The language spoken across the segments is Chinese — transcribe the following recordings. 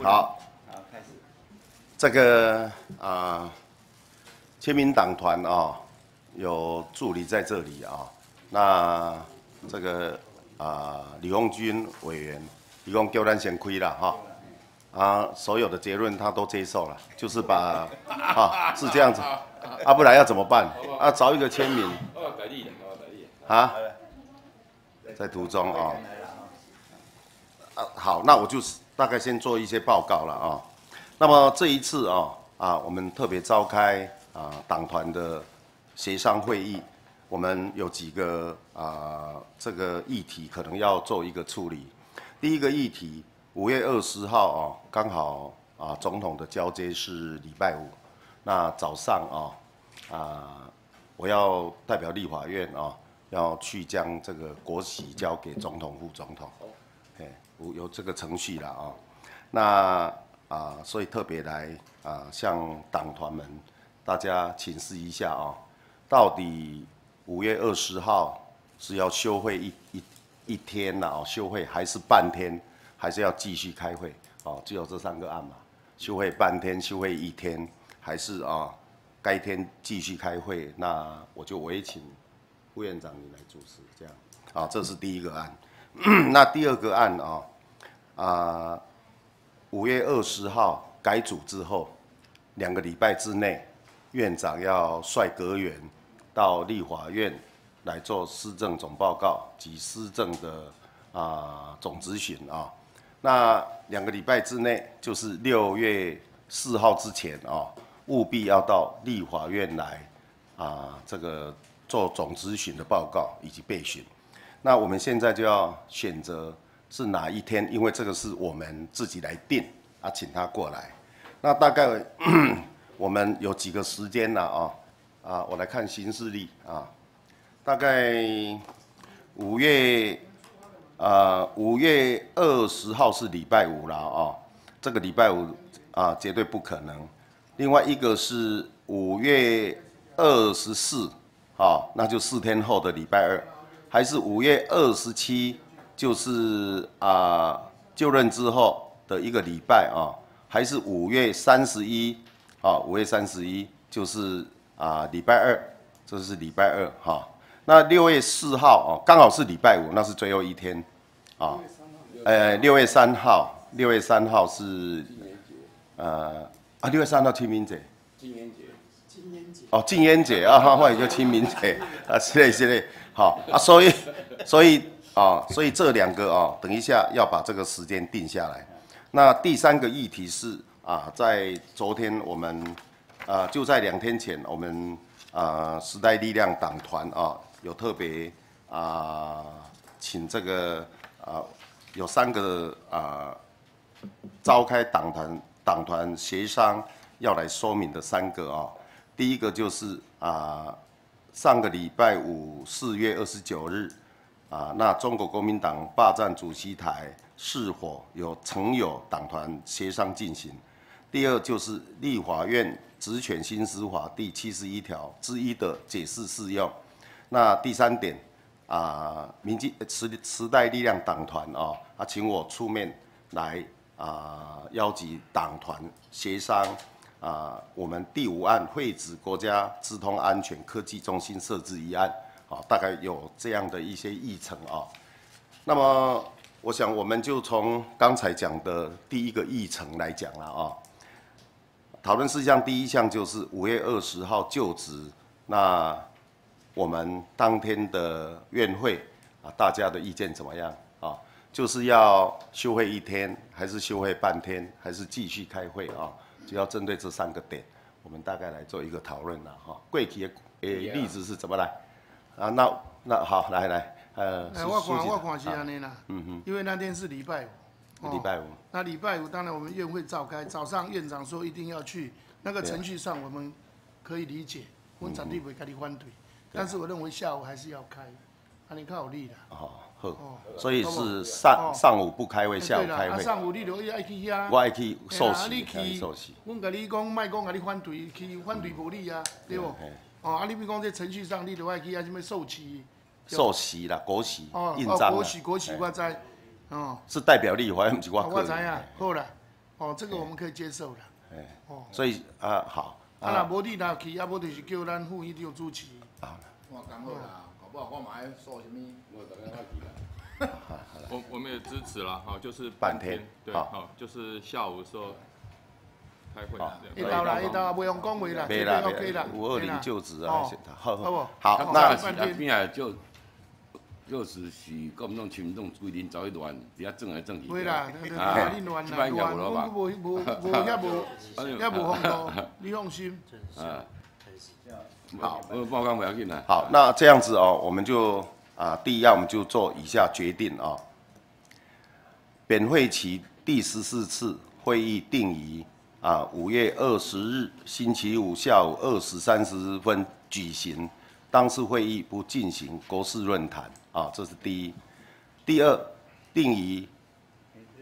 好，好，开始。这个啊，签名党团啊，有助理在这里啊。那这个啊，李红军委员，一共六单先开了哈。啊，所有的结论他都接受了，就是把啊，是这样子，啊不然要怎么办？啊，找一个签名。啊，在地的，在地。啊，在途中啊。啊，好，那我就是。大概先做一些报告了啊，那么这一次啊啊，我们特别召开啊党团的协商会议，我们有几个啊这个议题可能要做一个处理。第一个议题，五月二十号啊，刚好啊总统的交接是礼拜五，那早上啊啊，我要代表立法院啊要去将这个国旗交给总统副总统。我有这个程序了啊，那啊，所以特别来啊，向党团们大家请示一下啊，到底五月二十号是要休会一一一天了啊，休会还是半天，还是要继续开会啊？只有这三个案嘛，休会半天、休会一天，还是啊，该天继续开会？那我就委请副院长你来主持，这样啊，这是第一个案。那第二个案啊，啊，五月二十号改组之后，两个礼拜之内，院长要率阁员到立法院来做施政总报告及施政的啊总咨询啊。那两个礼拜之内，就是六月四号之前啊，务必要到立法院来啊，这个做总咨询的报告以及备询。那我们现在就要选择是哪一天，因为这个是我们自己来定啊，请他过来。那大概我们有几个时间了啊？啊，我来看新势力啊，大概五月啊，五月二十号是礼拜五了啊，这个礼拜五啊绝对不可能。另外一个是五月二十四，啊，那就四天后的礼拜二。还是五月二十七，就是啊就任之后的一个礼拜啊，还是五月三十一，啊五月三十一就是啊礼拜二，这是礼拜二哈。那六月四号哦，刚好是礼拜五，那是最后一天，啊，呃六月三号，六月三号是，呃啊六月三号清明节。禁烟节，节。哦禁烟节啊，或者叫清明节啊，是嘞是嘞。好啊，所以，所以啊，所以这两个啊，等一下要把这个时间定下来。那第三个议题是啊，在昨天我们，啊，就在两天前，我们啊，时代力量党团啊有特别啊请这个啊有三个啊召开党团党团协商要来说明的三个啊，第一个就是啊。上个礼拜五，四月二十九日，啊，那中国国民党霸占主席台，是否有曾有党团协商进行？第二就是立法院职权新司法第七十一条之一的解释适用。那第三点，啊，民进时时代力量党团啊，啊，请我出面来啊，邀集党团协商。啊，我们第五案会指国家智通安全科技中心设置一案，啊，大概有这样的一些议程啊。那么，我想我们就从刚才讲的第一个议程来讲了啊。讨论事项第一项就是五月二十号就职，那我们当天的院会啊，大家的意见怎么样啊？就是要休会一天，还是休会半天，还是继续开会啊？只要针对这三个点，我们大概来做一个讨论了哈。具体诶例子是怎么来？啊，那那好，来来，呃，我看我款西阿尼啦，嗯哼，因为那天是礼拜五，礼拜五，那礼拜五当然我们院会召开，早上院长说一定要去，那个程序上我们可以理解，我们长地会肯你反对，但是我认为下午还是要开，啊，你看好利啦。好，所以是上上午不开会，下午开会。上午你就爱去遐。我爱去寿喜，去寿喜。我跟你讲，卖讲甲你反对，去反对不利啊，对不？哦，啊，你比如讲这程序上，你就要去啊，什么寿喜？寿喜啦，国喜，印章哦，国喜，国喜，我知。哦。是代表力，还唔是我个人？我知啊，好啦，哦，这个我们可以接受了。哎。哦。所以啊，好。啊那无你哪去？啊无就是叫咱副议长主持？啊啦，我讲好啦。我 我们也支持了，哈，就是半天，对，好，就是下午说开会啦，一刀啦，一刀，不用恭维了，可以啦，可以啦，五二零就职啊，好，好，好，那边就就是是各种群众规定走一段，比较正来正去，不啦，无无无一无一无方你放心，啊，还是好，呃，报告不要进来。好，那这样子哦，我们就啊，第一我们就做以下决定啊。本会期第十四次会议定于啊五月二十日星期五下午二时三十分举行，当时会议不进行国事论坛啊，这是第一。第二，定于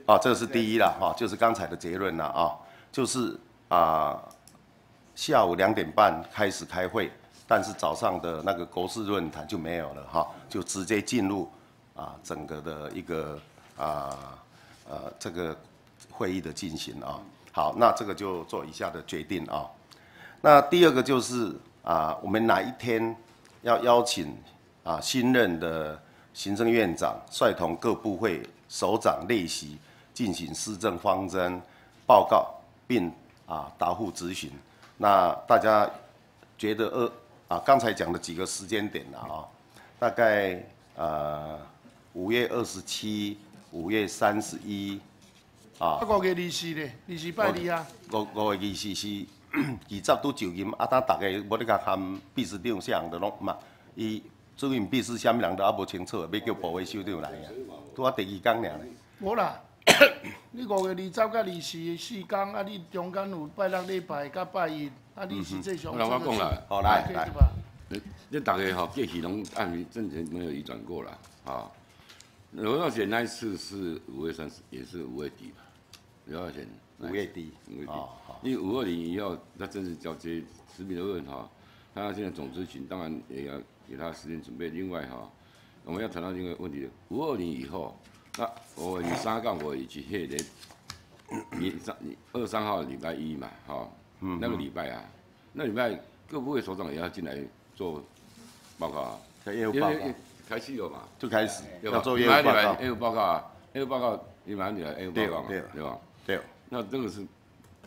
啊，这是第一了哈，就是刚才的结论了啊，就是啊。下午两点半开始开会，但是早上的那个国事论坛就没有了哈，就直接进入啊整个的一个啊呃这个会议的进行啊。好，那这个就做以下的决定啊。那第二个就是啊，我们哪一天要邀请啊新任的行政院长率同各部会首长列席，进行施政方针报告，并啊答复咨询。那大家觉得二啊刚才讲的几个时间点了啊，大概啊五月二十七、五月三十一啊。五月二十四，二十八拜二啊。五五月二十四是二十都就任，啊，当大家无咧甲堪秘书长啥人都拢唔啊，伊最近秘书长啥人都还无清楚，要叫保卫首长来啊，拄啊第二天尔。无啦。你五月二十到二十四天，啊，你中间有拜六、礼拜、甲拜一，啊，你实际上班。我讲啦，好来来。你大开哈，这笔拢按钱正前没有移转过来啊。刘耀贤那一次是五月三十，也是五月底吧？刘耀贤。五月底。五月底。哦。为五二零以后，他正式交接十米的问号，他现在总执行，当然也要给他时间准备。另外哈，我们要谈到一个问题：五二零以后。啊！我你三号我也是迄的。你三你二三号礼拜一嘛，哈，那个礼拜啊，那礼拜各部会所长也要进来做报告，啊，业务报告。开始有嘛？就开始要做业务报告。业务报告，啊，业务报告，你晚点来业务报告，对吧？对。那这个是，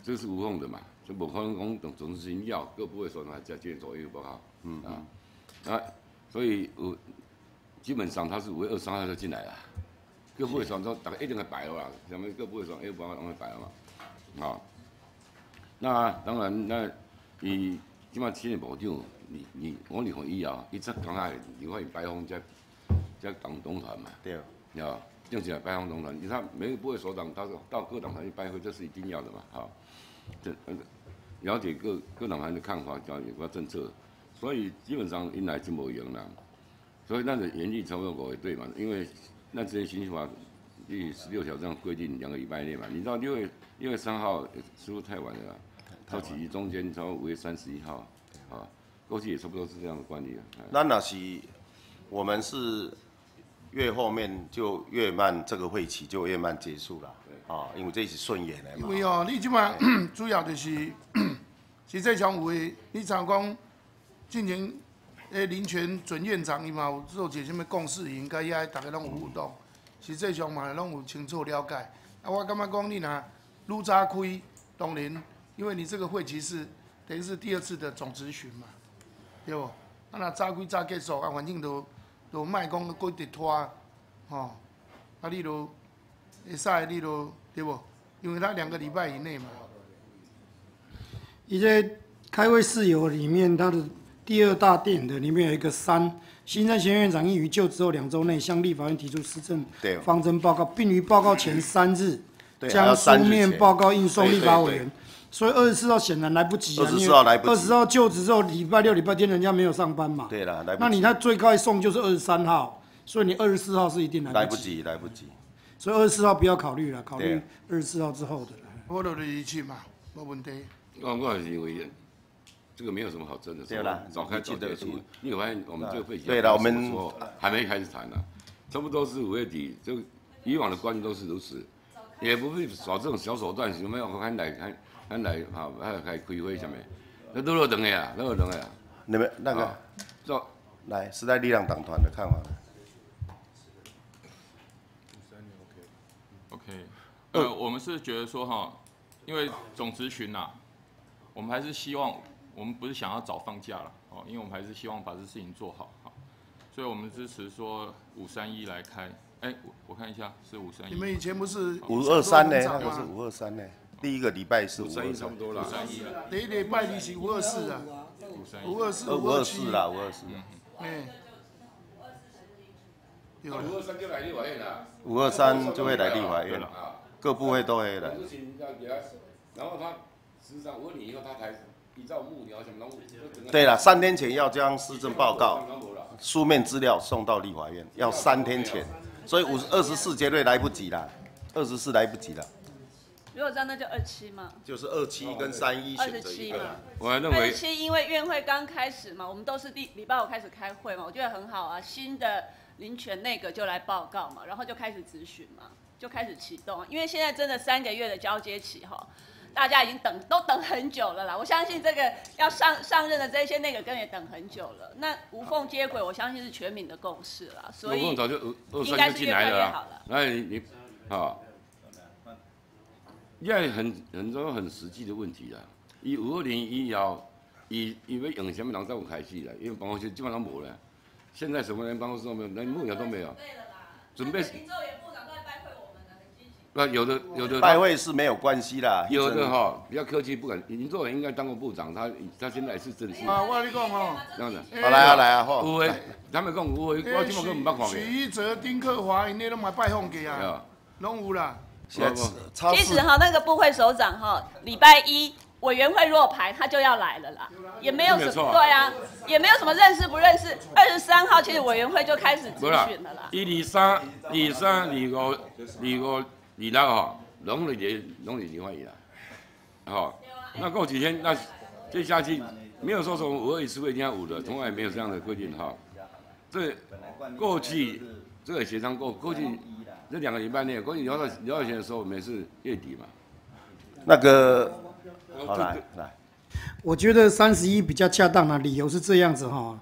这个是无用的嘛，就不可能讲总是要各部会所长再进来做业务报告。嗯啊，那所以我基本上他是五月二三号就进来了。各不会想说，大家一定会败落啦。什么各部不会想，A 方案容易败落嘛？啊，那当然，那以起码前任部长，你你我离开以后，直讲下，你可以拜访只只党党团嘛？对，有，正是来拜访党团。看每个部会首长，他到各党团去拜会，这是一定要的嘛？啊，这了解各各党团的看法，了解各政策，所以基本上应来就无赢啦。所以那个严厉操作，我系对嘛？因为。那职业刑诉法第十六条这样规定，两个礼拜内嘛。你到六月六月三号，似乎太晚了。到几中间，到五月三十一号，啊，估计也差不多是这样的惯例。那那是我们是越后面就越慢，这个会期就越慢结束了。啊，因为这是顺延的。嘛。没有，你今晚 主要就是，实这上会，你讲讲进行。诶，林泉准院长伊嘛有做些啥物共识，应该也大家拢有互动，实际上嘛拢有清楚了解。啊，我感觉讲你呐，愈早开，当然，因为你这个会其是等于是第二次的总咨询嘛，对不？啊，那早开早结束，啊，反正都都卖讲过一拖，吼，啊，你都会使，你都对不？因为他两个礼拜以内嘛。一些开会室友里面，他的。第二大电影的里面有一个三，新政前院长应于就职后两周内向立法院提出施政方针报告，并于报告前三日将书面报告送立法委员。所以二十四号显然来不及啊，不及。二十四号就职之后，礼拜六、礼拜天人家没有上班嘛。对了，来不及。那你那最快送就是二十三号，所以你二十四号是一定来不及，来不及。所以二十四号不要考虑了，考虑二十四号之后的。我到你去嘛，没问题。我我是委员。这个没有什么好争的，对了，早开始这个事，你发现我们这个费钱，对了，我们还没开始谈呢，差不多是五月底，就以往的惯例都是如此，也不会耍这种小手段，有没有？还来还还来啊，还还开会什么，那都了等你啊，都了等你啊，你们那个，来时代力量党团的看法？OK，OK，呃，我们是觉得说哈，因为总执群呐，我们还是希望。我们不是想要早放假了，哦，因为我们还是希望把这事情做好，好，所以我们支持说五三一来开，哎，我我看一下是五三一。你们以前不是五二三呢？那个是五二三呢，第一个礼拜是五三一，差不多了。五三一了，第一礼拜行五二四啊，五三一。五二四，五二四啦，五二四。嗯。五二三就来地法院了。五二三就会来地法院了，各部位都会来。然后他，实际上我问你，以后他才对了，三天前要将市政报告书面资料送到立法院，要三天前，所以五十二十四绝对来不及了，二十四来不及了。如果这样，那就二七嘛。就是二七跟三一选择一个。我认为二七，因为院会刚开始嘛，我们都是第礼拜五开始开会嘛，我觉得很好啊。新的林权内阁就来报告嘛，然后就开始咨询嘛，就开始启动。因为现在真的三个月的交接期哈。大家已经等都等很久了啦，我相信这个要上上任的这些内阁跟也等很久了。那无缝接轨，我相信是全民的共识啦。无缝早就二二三就进来了，那你，你啊，因为很很多很实际的问题啊，以五二零一幺，以以为用什么人在我开始了，因为办公室基本上没了。现在什么人办公室都没有，连木鸟都没有。对了吧？准备。那有的有的拜会是没有关系的，有的哈比较客气不敢。您作人应该当过部长，他他现在也是正式。啊，我跟你讲哈，这样子，好来啊来啊哈。有诶，他们讲有诶，我怎么唔捌许泽、丁克华，伊哋拢买拜访过啊，拢有啦。其实其实哈，那个部会首长哈，礼拜一委员会若排，他就要来了啦，也没有什么对啊，也没有什么认识不认识。二十三号其实委员会就开始咨询了啦。一二三，二三，二五二五。你那个农历节，农历节可以啊，哦，那过几天，那这下去没有说什么五二一吃会定要五的，从来没有这样的规定哈。这过去这个协商过，过去这两个礼拜内，过去聊到聊到钱的时候，每次月底嘛。那个好来来。我觉得三十一比较恰当啊，理由是这样子哈。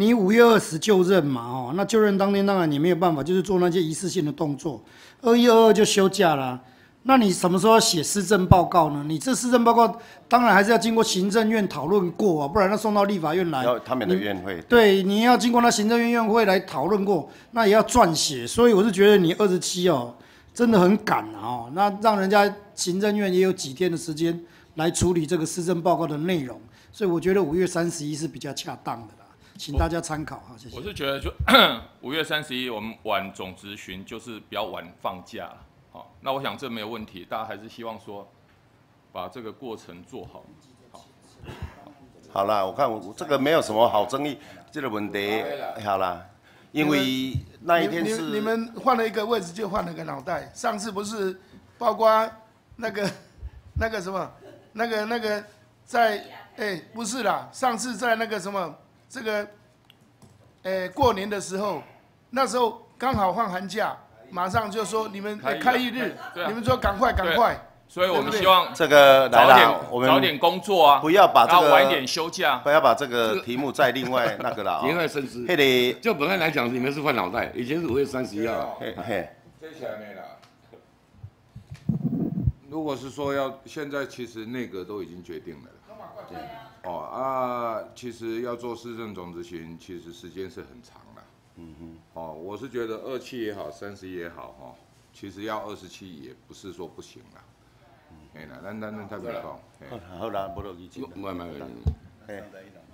你五月二十就任嘛，哦，那就任当天当然你没有办法，就是做那些一次性的动作。二一、二二就休假了，那你什么时候写施政报告呢？你这施政报告当然还是要经过行政院讨论过啊，不然要送到立法院来。要他们的院会。对，你要经过那行政院院会来讨论过，那也要撰写。所以我是觉得你二十七哦，真的很赶啊。那让人家行政院也有几天的时间来处理这个施政报告的内容，所以我觉得五月三十一是比较恰当的。请大家参考，哈，谢谢。我是觉得就 五月三十一，我们晚总咨询就是比较晚放假了，好，那我想这没有问题，大家还是希望说把这个过程做好。好，好了，我看我这个没有什么好争议，这个问题好了，因为那一天是你们换了一个位置，就换了个脑袋。上次不是曝光那个那个什么那个那个在哎，不是啦，上次在那个什么。这个，诶，过年的时候，那时候刚好放寒假，马上就说你们开一日，你们说赶快赶快，所以我们希望这个早点，我们早点工作啊，不要把这个晚点休假，不要把这个题目再另外那个了啊。联合参嘿，就本案来讲，你们是换脑袋，以前是五月三十一号。嘿，这来没了。如果是说要现在，其实内阁都已经决定了。对，哦啊，其实要做市政总执行，其实时间是很长的。嗯哼，哦，我是觉得二期也好，三期也好，哈，其实要二十七也不是说不行了。嗯，可那那那那他不要好啦，不多一亿。慢慢来。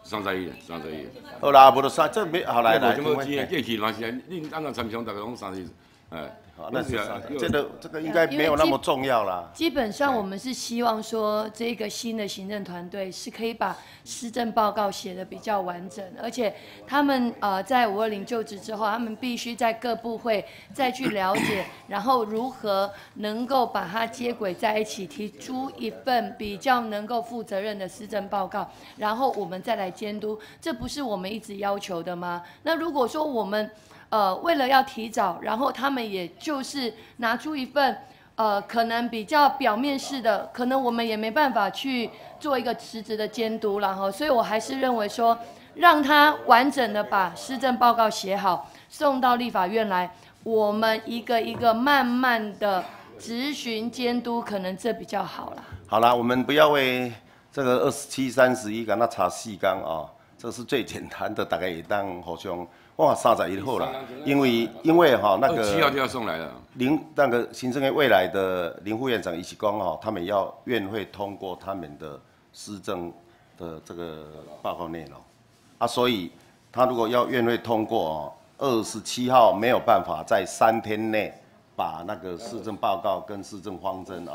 三十一三十一好啦，不多三，这没好来来。没这么多钱，借期段你按个三十大概讲三十，哎。啊，那是这个这个应该没有那么重要啦。基本上，我们是希望说，这个新的行政团队是可以把施政报告写的比较完整，而且他们呃，在五二零就职之后，他们必须在各部会再去了解，然后如何能够把它接轨在一起，提出一份比较能够负责任的施政报告，然后我们再来监督，这不是我们一直要求的吗？那如果说我们呃，为了要提早，然后他们也就是拿出一份，呃，可能比较表面式的，可能我们也没办法去做一个辞职的监督，然后，所以我还是认为说，让他完整的把施政报告写好，送到立法院来，我们一个一个慢慢的执行监督，可能这比较好了。好了，我们不要为这个二十七、三十一给他查细纲啊，这是最简单的，大概也当互相。哇！下载以后啦，因为因为哈那个七号就要送来了。林那个行政院未来的林副院长一起讲哈，他们要院会通过他们的施政的这个报告内容啊，所以他如果要院会通过哦，二十七号没有办法在三天内把那个市政报告跟市政方针啊，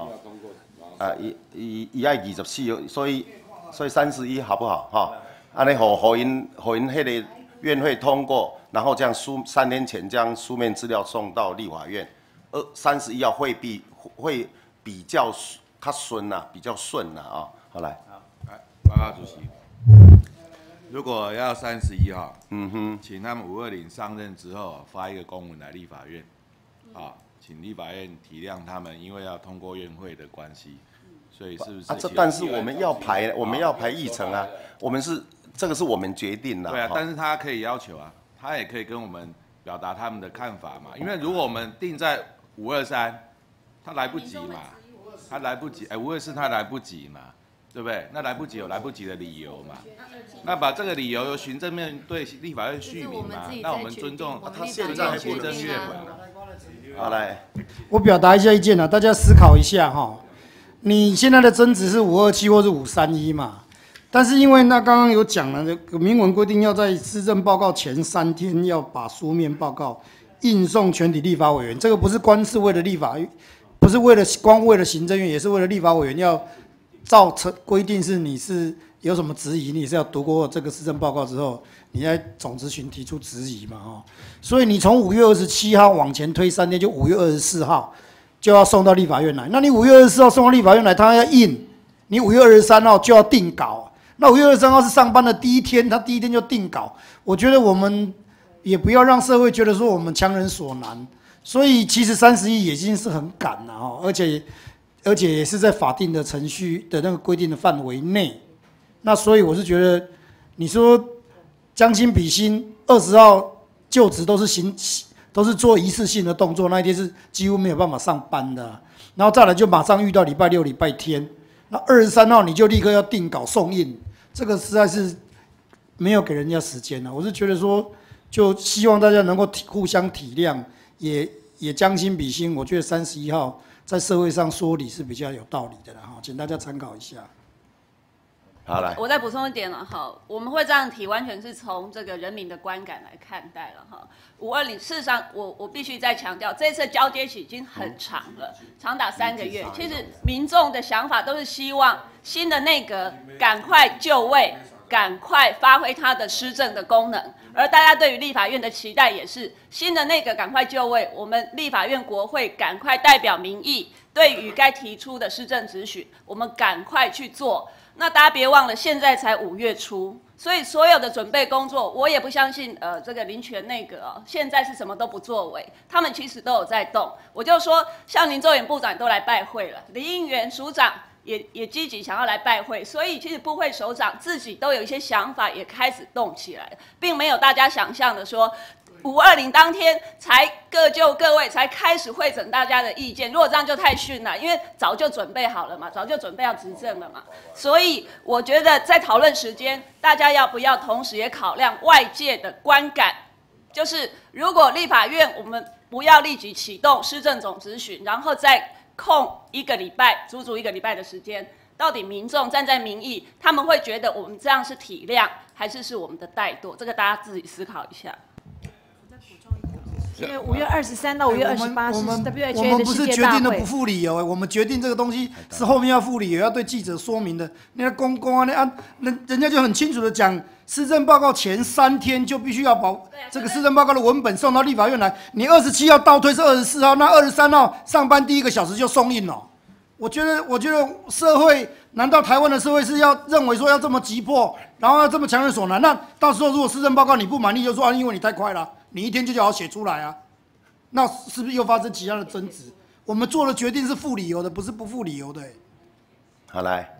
啊，一一一二二十四，所以所以三十一好不好哈？安尼，好因好因那个。院会通过，然后样书三天前将书面资料送到立法院，二三十一号会比会比较较顺呐，比较顺呐啊，好来。好来，报告主席。如果要三十一号，嗯哼，请他们五二零上任之后发一个公文来立法院，啊，请立法院体谅他们，因为要通过院会的关系，所以是不是？啊，这但是我们要排，我们要排议程啊，我们是。这个是我们决定的。对啊，但是他可以要求啊，他也可以跟我们表达他们的看法嘛。因为如果我们定在五二三，他来不及嘛，他来不及，哎，无非是他来不及嘛，对不对？那来不及有来不及的理由嘛。那把这个理由由行政面对立法院说明嘛，那我们尊重。他现在还不能越文好嘞，我表达一下意见啊。大家思考一下哈。你现在的争值是五二七或是五三一嘛？但是因为那刚刚有讲了，这明文规定要在施政报告前三天要把书面报告印送全体立法委员。这个不是光是为了立法，不是为了光为了行政院，也是为了立法委员要造成规定，是你是有什么质疑，你是要读过这个施政报告之后，你在总咨询提出质疑嘛？哦，所以你从五月二十七号往前推三天，就五月二十四号就要送到立法院来。那你五月二十四号送到立法院来，他要印，你五月二十三号就要定稿。那五月二十三号是上班的第一天，他第一天就定稿。我觉得我们也不要让社会觉得说我们强人所难。所以其实三十一已经是很赶了哈，而且而且也是在法定的程序的那个规定的范围内。那所以我是觉得，你说将心比心，二十号就职都是行，都是做一次性的动作，那一天是几乎没有办法上班的。然后再来就马上遇到礼拜六、礼拜天。那二十三号你就立刻要定稿送印。这个实在是没有给人家时间了。我是觉得说，就希望大家能够体互相体谅，也也将心比心。我觉得三十一号在社会上说理是比较有道理的了哈，请大家参考一下。我再补充一点了哈，我们会这样提，完全是从这个人民的观感来看待了哈。五二零，事实上，我我必须再强调，这次交接期已经很长了，长达三个月。其实民众的想法都是希望新的内阁赶快就位，赶快发挥它的施政的功能。而大家对于立法院的期待也是，新的内阁赶快就位，我们立法院国会赶快代表民意，对于该提出的施政指许，我们赶快去做。那大家别忘了，现在才五月初，所以所有的准备工作，我也不相信。呃，这个林权内阁哦，现在是什么都不作为，他们其实都有在动。我就说，像林周远部长都来拜会了，林应元署长也也积极想要来拜会，所以其实部会首长自己都有一些想法，也开始动起来，并没有大家想象的说。五二零当天才各就各位，才开始会诊大家的意见。如果这样就太逊了，因为早就准备好了嘛，早就准备要执政了嘛。所以我觉得在讨论时间，大家要不要同时也考量外界的观感？就是如果立法院我们不要立即启动施政总咨询，然后再空一个礼拜，足足一个礼拜的时间，到底民众站在民意，他们会觉得我们这样是体谅，还是是我们的怠惰？这个大家自己思考一下。因为五月二十三到五月二十八是 W H A 的世界我们不是决定的不负理由，我们决定这个东西是后面要负理由，要对记者说明的。那看公公安的啊，人人家就很清楚的讲，施政报告前三天就必须要把这个施政报告的文本送到立法院来。你二十七号倒推是二十四号，那二十三号上班第一个小时就送印了。我觉得，我觉得社会难道台湾的社会是要认为说要这么急迫，然后要这么强人所难？那到时候如果施政报告你不满意，就说啊因为你太快了。你一天就叫我写出来啊？那是不是又发生其他的争执？我们做的决定是负理由的，不是不负理由的。好，来，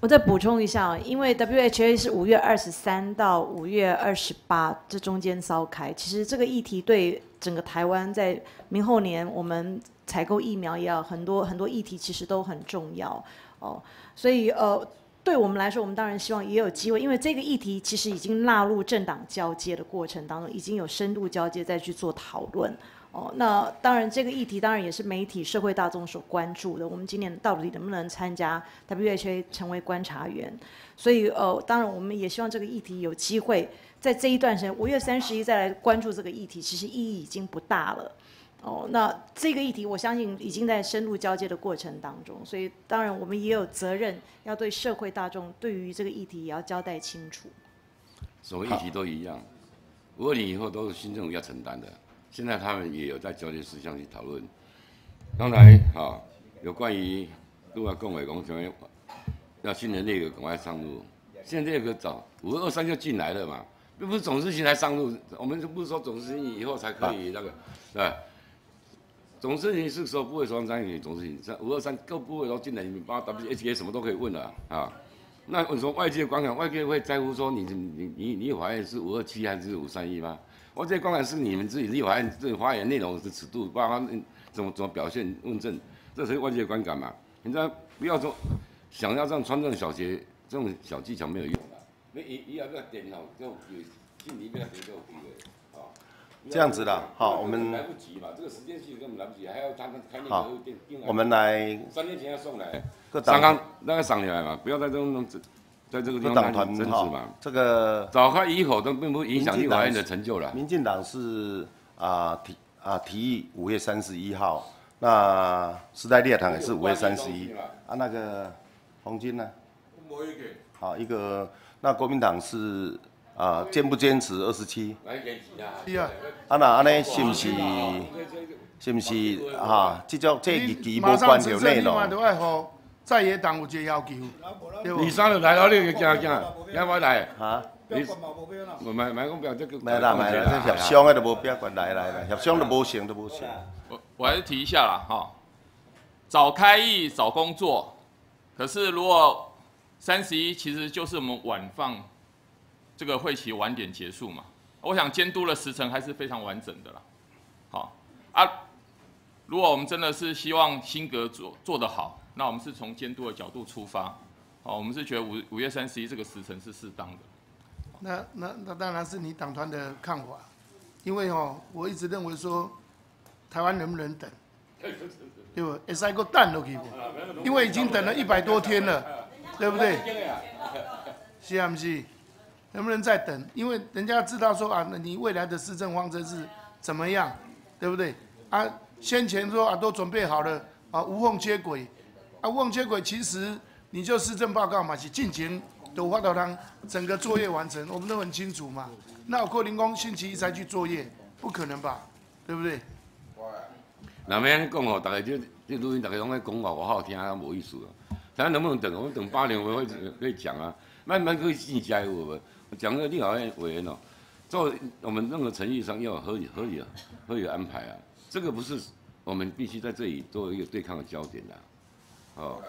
我再补充一下，因为 WHA 是五月二十三到五月二十八这中间召开，其实这个议题对整个台湾在明后年我们采购疫苗也好，很多很多议题其实都很重要哦，所以呃。对我们来说，我们当然希望也有机会，因为这个议题其实已经纳入政党交接的过程当中，已经有深度交接再去做讨论。哦，那当然这个议题当然也是媒体、社会大众所关注的。我们今年到底能不能参加 WHA 成为观察员？所以呃，当然我们也希望这个议题有机会在这一段时间五月三十一再来关注这个议题，其实意义已经不大了。哦，那这个议题我相信已经在深入交接的过程当中，所以当然我们也有责任要对社会大众对于这个议题也要交代清楚。什么议题都一样，二零以后都是新政府要承担的。现在他们也有在交接事项去讨论。刚才哈有关于路外共委工程要新人那个赶快上路，现在个早五二三就进来了嘛，又不是总事记来上路，我们不是说总事记以后才可以那个对。总事你是说不会说张宇，总事你像五二三各部位都进来，你们把 WHA 什么都可以问了啊。那我说外界的观感，外界会在乎说你你你你怀疑是五二七还是五三一吗？我这观感是你们自己发言，自己发言内容是尺度，爸妈怎么怎么表现论证，这属于外界观感嘛？人家不要说想要这样穿这种小鞋，这种小技巧没有用的。这样子的，好，我们来不及嘛，这个时间线根本来不及，还要他们开年后订好，我们来。三天前要送来。各党那个赏省来嘛，不要在这种在在这个地方团争执嘛。这个早开以后都并不影响立法院的成就了。民进党是啊提啊提议五月三十一号，那时代列党也是五月三十一。啊那个红军呢？好一个，那国民党是。啊，坚不坚持二十七？啊，是啊。啊那安尼是不是，是不是哈？即种即日期无关掉内容。二十一万多还好，再也要求，二三六来，了，你去惊惊，一买来。吓？你我买买股票这个？买啦买啦，协商都无必要，来来来，协商都无成都无成。我我还是提一下啦，哈，早开业早工作，可是如果三十一，其实就是我们晚放。这个会期晚点结束嘛？我想监督的时程还是非常完整的啦。好啊，如果我们真的是希望新格做做得好，那我们是从监督的角度出发。哦，我们是觉得五五月三十一这个时程是适当的。那那那当然是你党团的看法，因为哦，我一直认为说台湾能不能等，对不？一个蛋都给我，因为已经等了一百多天了，对不对？C M G。能不能再等？因为人家知道说啊，那你未来的市政方针是怎么样，对不对？啊，先前说啊都准备好了啊无缝接轨，啊无缝接轨其实你就市政报告嘛，是进行都发到他整个作业完成，我们都很清楚嘛。那我过年光星期一才去作业，不可能吧？对不对？那免你讲哦，大家就就录音，大家讲我好听，没意思了。他能不能等？我们等八年，我会会讲啊，慢慢可以进油，我们。讲个立法委员哦，做我们任何程序上要合理、合理、合理安排啊，这个不是我们必须在这里做一个对抗的焦点的，哦，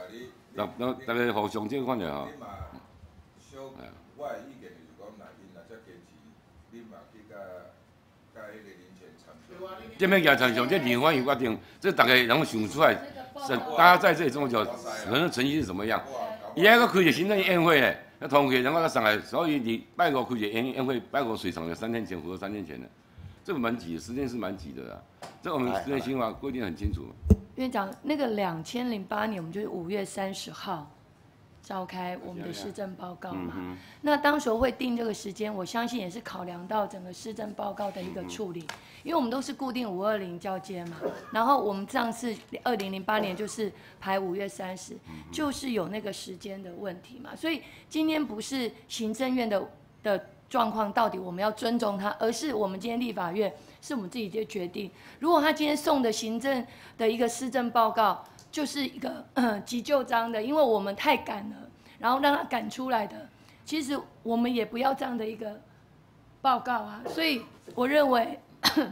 那那大家互相交换下，啊，啊，我意见就是讲，来宾啊，再坚持，立马这个，加一点钱，成本，这边件常常这人可有决定，这大家能想出来，是大家在这里这么久，可能的程是怎么样？伊还个可以行政宴会嘞。那同学，然后到上海，所以你拜过同学宴宴会，外国水厂有三天前，或者三天前的，这蛮挤，时间是蛮挤的啦。这我们内新话规定很清楚。院长，那个两千零八年，我们就是五月三十号。召开我们的施政报告嘛，那当时候会定这个时间，我相信也是考量到整个施政报告的一个处理，因为我们都是固定五二零交接嘛，然后我们上次二零零八年就是排五月三十，就是有那个时间的问题嘛，所以今天不是行政院的的状况到底我们要尊重他，而是我们今天立法院是我们自己的决定，如果他今天送的行政的一个施政报告。就是一个急救章的，因为我们太赶了，然后让他赶出来的。其实我们也不要这样的一个报告啊，所以我认为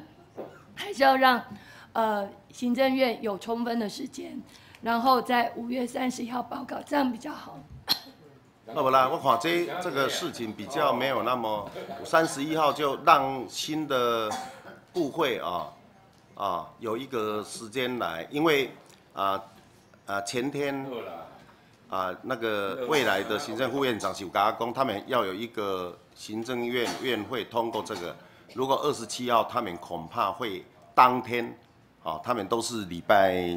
还是要让呃行政院有充分的时间，然后在五月三十一号报告，这样比较好。那不啦，我看这这个事情比较没有那么三十一号就让新的部会啊啊有一个时间来，因为啊。啊，前天，啊，那个未来的行政副院长邱家公，他们要有一个行政院院会通过这个。如果二十七号，他们恐怕会当天，啊，他们都是礼拜，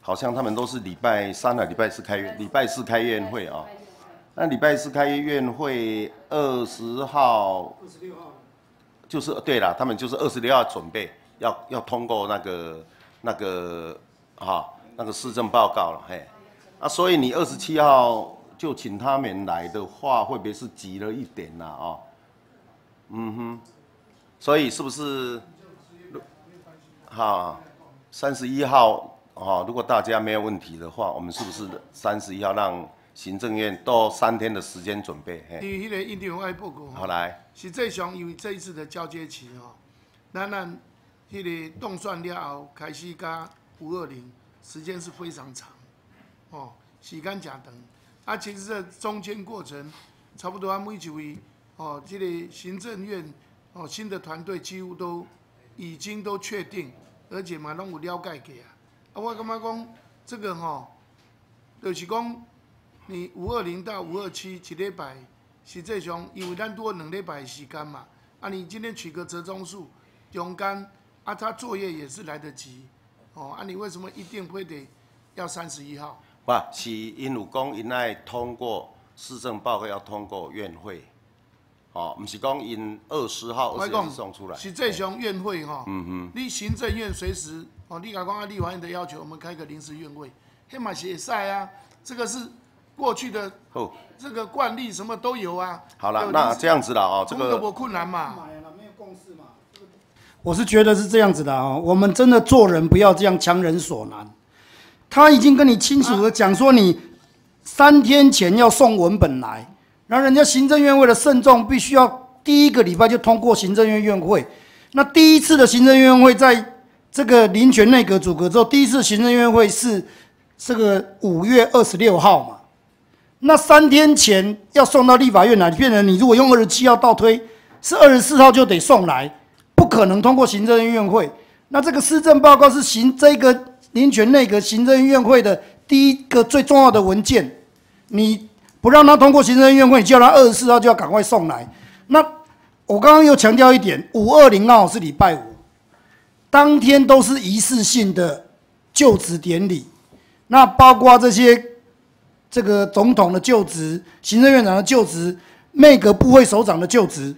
好像他们都是礼拜三、礼拜四开院，礼拜四开院会啊。那礼拜四开院会，二十号，号，就是对了，他们就是二十六号准备要要通过那个那个，哈。那个市政报告了，嘿，啊，所以你二十七号就请他们来的话，会不会是急了一点呢？哦，嗯哼，所以是不是？好，三十一号哦，如果大家没有问题的话，我们是不是三十一号让行政院多三天的时间准备？嘿，迄个爱报告。好来，实际上因为这一次的交接期哦，那那迄个动算了后，开始加五二零。时间是非常长，哦，洗干甲等，啊，其实这中间过程差不多，啊，每几位，哦，这个行政院，哦，新的团队几乎都已经都确定，而且嘛，拢有了解过啊，啊，我感觉讲这个吼，就是讲你五二零到五二七一礼拜，实际上因为咱多两礼拜时间嘛，啊，你今天取个折中数，中间，啊，他作业也是来得及。哦啊，你为什么一定会得要三十一号？不，是因有讲，因爱通过市政报告要通过院会，哦，唔是讲因二十号二十日送出来。是这上院会哈，嗯哼，你行政院随时，哦，你讲讲按立法院的要求，我们开个临时院会，黑马血赛啊，这个是过去的，哦，这个惯例什么都有啊。好了，那这样子了哦，这个困难嘛。我是觉得是这样子的啊，我们真的做人不要这样强人所难。他已经跟你清楚的讲说，你三天前要送文本来，然后人家行政院为了慎重，必须要第一个礼拜就通过行政院院会。那第一次的行政院院会，在这个林权内阁组阁之后，第一次行政院会是这个五月二十六号嘛。那三天前要送到立法院来，变成你如果用二十七号倒推，是二十四号就得送来。不可能通过行政院会。那这个施政报告是行这个林权内阁行政院会的第一个最重要的文件，你不让他通过行政院会，你叫他二十四号就要赶快送来。那我刚刚又强调一点，五二零刚好是礼拜五，当天都是一次性的就职典礼，那包括这些这个总统的就职、行政院长的就职、内阁部会首长的就职。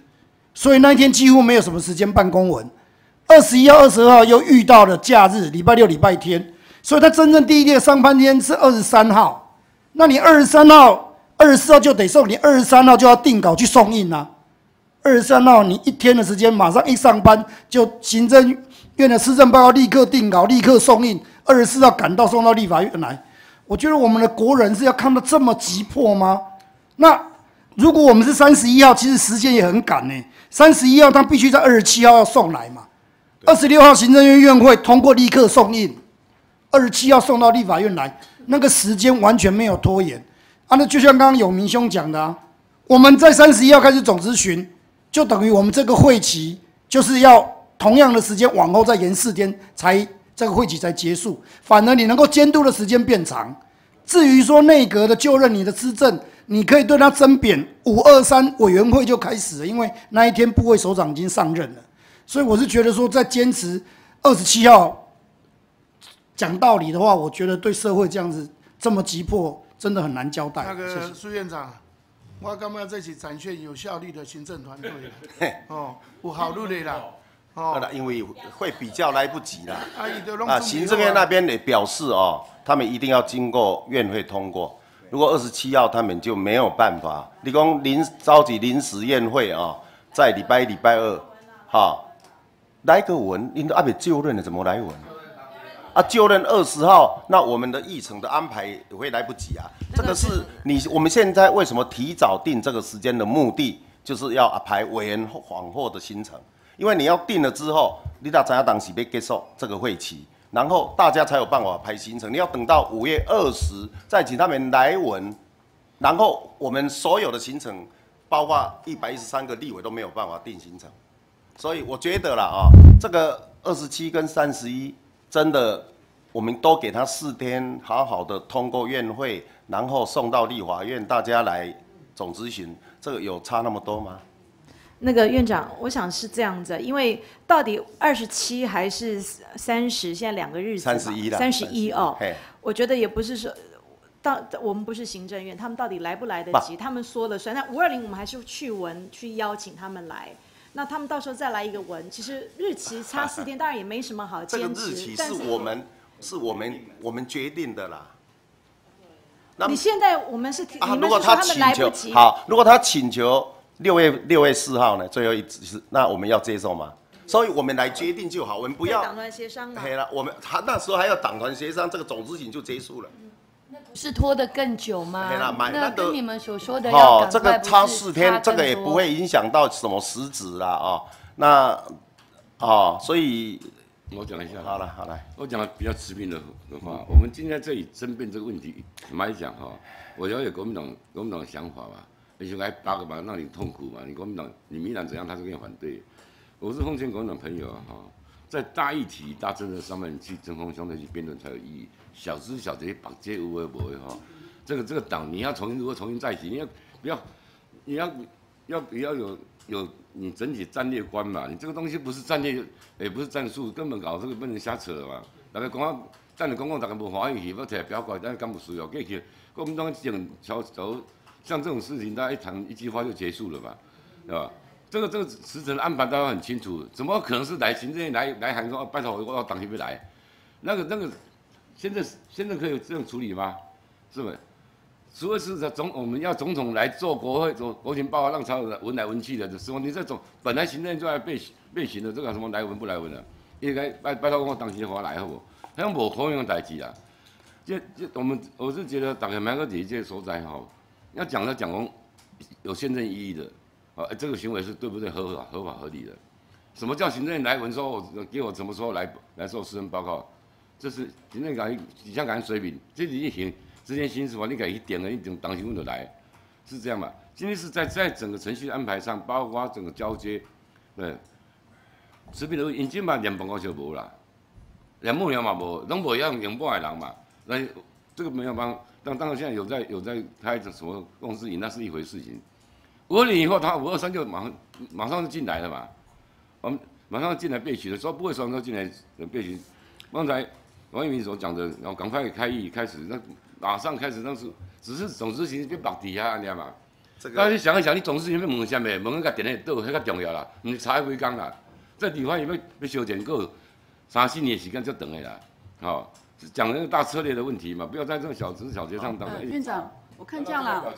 所以那一天几乎没有什么时间办公文。二十一号、二十二号又遇到了假日，礼拜六、礼拜天。所以他真正第一天上班天是二十三号。那你二十三号、二十四号就得送，你二十三号就要定稿去送印啊。二十三号你一天的时间，马上一上班就行政院的施政报告立刻定稿、立刻送印。二十四号赶到送到立法院来。我觉得我们的国人是要看到这么急迫吗？那如果我们是三十一号，其实时间也很赶呢。三十一号，他必须在二十七号要送来嘛？二十六号行政院院会通过，立刻送印。二十七号送到立法院来，那个时间完全没有拖延。啊，那就像刚刚永明兄讲的，我们在三十一号开始总咨询，就等于我们这个会期就是要同样的时间往后再延四天才这个会期才结束。反而你能够监督的时间变长。至于说内阁的就任，你的施政。你可以对他争贬五二三委员会就开始了，因为那一天部位首长已经上任了，所以我是觉得说在坚持二十七号讲道理的话，我觉得对社会这样子这么急迫，真的很难交代。那个苏院长，我刚刚在起展现有效率的行政团队 哦，我 好努力啦哦，因为会比较来不及啦。啊，行政院那边也表示哦，他们一定要经过院会通过。如果二十七号他们就没有办法，你讲临召集临时宴会啊，在礼拜一礼拜二，哈，来个文，你阿爸就任了怎么来文？啊，就任二十号，那我们的议程的安排会来不及啊。这个是你我们现在为什么提早定这个时间的目的，就是要安排委员缓和的行程，因为你要定了之后，你到其他党席被接受这个会期。然后大家才有办法排行程。你要等到五月二十再请他们来文，然后我们所有的行程，包括一百一十三个立委都没有办法定行程。所以我觉得啦，啊，这个二十七跟三十一，真的，我们都给他四天，好好的通过院会，然后送到立法院，大家来总咨询，这个有差那么多吗？那个院长，我想是这样子，因为到底二十七还是三十？现在两个日子，三十一了，三十一哦。我觉得也不是说，到我们不是行政院，他们到底来不来得及？他们说了算。那五二零我们还是去文去邀请他们来，那他们到时候再来一个文，其实日期差四天，当然也没什么好坚持。这个日期是我们是我们我们决定的啦。你现在我们是，如果他们来不及，好，如果他请求。六月六月四号呢，最后一次，那我们要接受吗？所以我们来决定就好，我们不要党团协商了。可以了，我们他那时候还要党团协商，这个总执行就结束了。那不是拖得更久吗？可了，满那跟你们所说的要哦，这个差四天，这个也不会影响到什么实质啦哦，那哦，所以我讲一下。好了好了，我讲的比较直平的的话，我们今天这里争辩这个问题，怎么讲哈？我了有国民党，国民党的想法吧。你就来打个嘛，让你痛苦嘛！你国民党，你民党怎样，他就跟你反对。我是奉劝国民党朋友哈，在大议题、大政策上面去针锋相对去辩论才有意义。小枝小节，白姐无为无为哈。这个这个党，你要重新，如果重新再起，你要不要？你要要要有有你整体战略观嘛！你这个东西不是战略，也不是战术，根本搞这个不能瞎扯嘛！大家讲话，等下讲讲大家不欢喜不要提表怪，等干部本需要过去。国民党政首组。像这种事情，他一谈一句话就结束了吧，对吧？这个这个时辰安排大家很清楚，怎么可能是来行政院来来函说，哦，拜托我要党协会来？那个那个，现在现在可以这样处理吗？是不是？除非是总我们要总统来做国会做国情报，让朝文来文去的时候，你这种本来行政院就要被被行的，这个什么来文不来文的？应该拜拜托我党协会来好不？好像无可能的代志啊！这这我们我是觉得党协每个姐姐所在好。要讲的讲公，有宪政意义的，啊，这个行为是对不对、合法、合法、合理的？什么叫行政来文说给我什么时候来来做私人报告？这是行政敢几项敢水平？这你一行，之件行事法你敢一点了，一种当心问就来，是这样吧？今天是在在整个程序安排上，包括整个交接，对，尸品都已经把两包都就无啦，两木料嘛无，拢一样用半个人嘛，来这个没有办法。但当然，现在有在有在开着什么公司营，那是一回事情。五年以后，他五二三就马上马上就进来了嘛，我们马上进来备取的时候不会说进来备取。刚才王一鸣所讲的，然后赶快开议开始，那马上开始，但是只是总事情被绑地下，你知道吗？大家想一想，你总事情要问什么？问个电力都有比重要啦，你是拆回岗啦。这地方有要修剪够三四年时间才等的啦，好。讲那个大策略的问题嘛，不要在这种小枝小节上打。院长，我看这样了，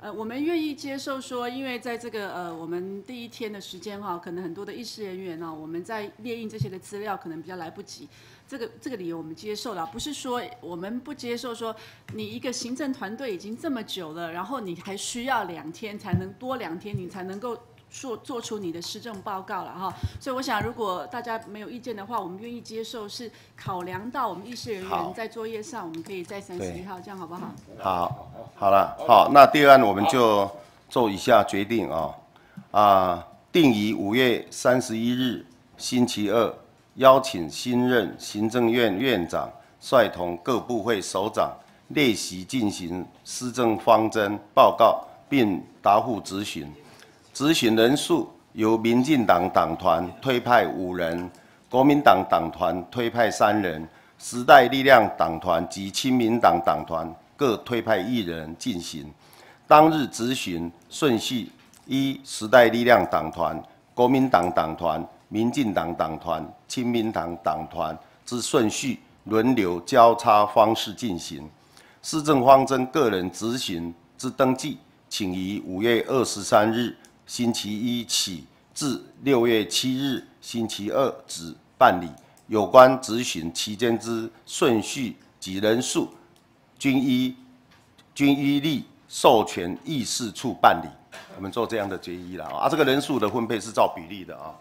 呃，我们愿意接受说，因为在这个呃，我们第一天的时间哈，可能很多的议事人员呢，我们在列印这些的资料可能比较来不及，这个这个理由我们接受了，不是说我们不接受说，你一个行政团队已经这么久了，然后你还需要两天才能多两天，你才能够。做做出你的施政报告了哈，所以我想如果大家没有意见的话，我们愿意接受，是考量到我们议事人员在作业上，我们可以再十一号，这样好不好？好，好了，好，那第二案我们就做以下决定啊，啊，定于五月三十一日星期二，邀请新任行政院院长率同各部会首长列席进行施政方针报告，并答复质询。咨询人数由民进党党团推派五人，国民党党团推派三人，时代力量党团及亲民党党团各推派一人进行。当日执行顺序一：时代力量党团、国民党党团、民进党党团、亲民党党团之顺序轮流交叉方式进行。市政方针个人执行之登记，请于五月二十三日。星期一起至六月七日星期二止办理有关执行期间之顺序及人数，均依均依例授权议事处办理。我们做这样的决议了啊！这个人数的分配是照比例的啊。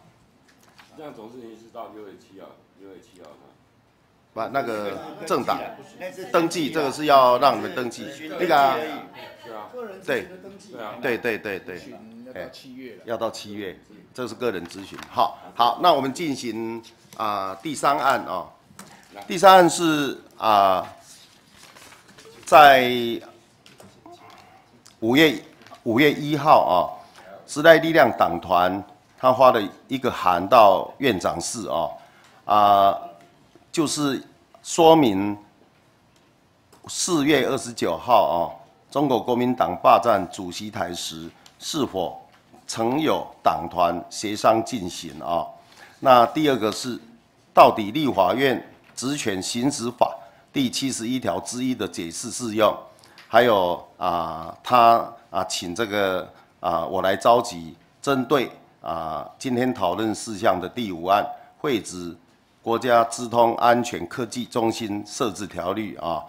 这样，总是局是到六月七号，六月七号。不，那个政党登记这个是要让你们登记，那个啊，是啊，对，对对对对。要七月了，要到七月，这是个人咨询。好，好，那我们进行啊第三案啊，第三案是啊，在五月五月一号啊，时代力量党团他发了一个函到院长室啊啊，就是说明四月二十九号啊，中国国民党霸占主席台时。是否曾有党团协商进行啊？那第二个是到底立法院职权行使法第七十一条之一的解释适用？还有啊，他啊，请这个啊，我来召集针对啊今天讨论事项的第五案，会址国家资通安全科技中心设置条例啊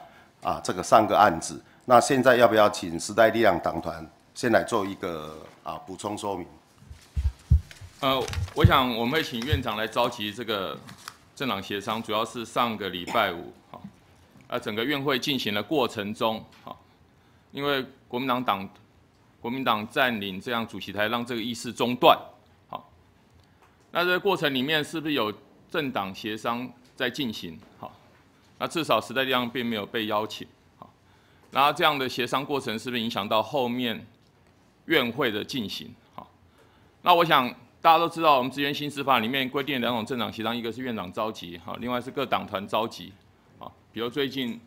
啊这个三个案子，那现在要不要请时代力量党团？先来做一个啊补充说明，呃，我想我们会请院长来召集这个政党协商，主要是上个礼拜五，好，呃，整个院会进行的过程中，好，因为国民党党国民党占领这样主席台，让这个议事中断，好，那这个过程里面是不是有政党协商在进行？好，那至少时代力量并没有被邀请，好，然后这样的协商过程是不是影响到后面？院会的进行，好，那我想大家都知道，我们资源新司法里面规定两种政党协商，一个是院长召集，哈，另外是各党团召集，啊，比如最近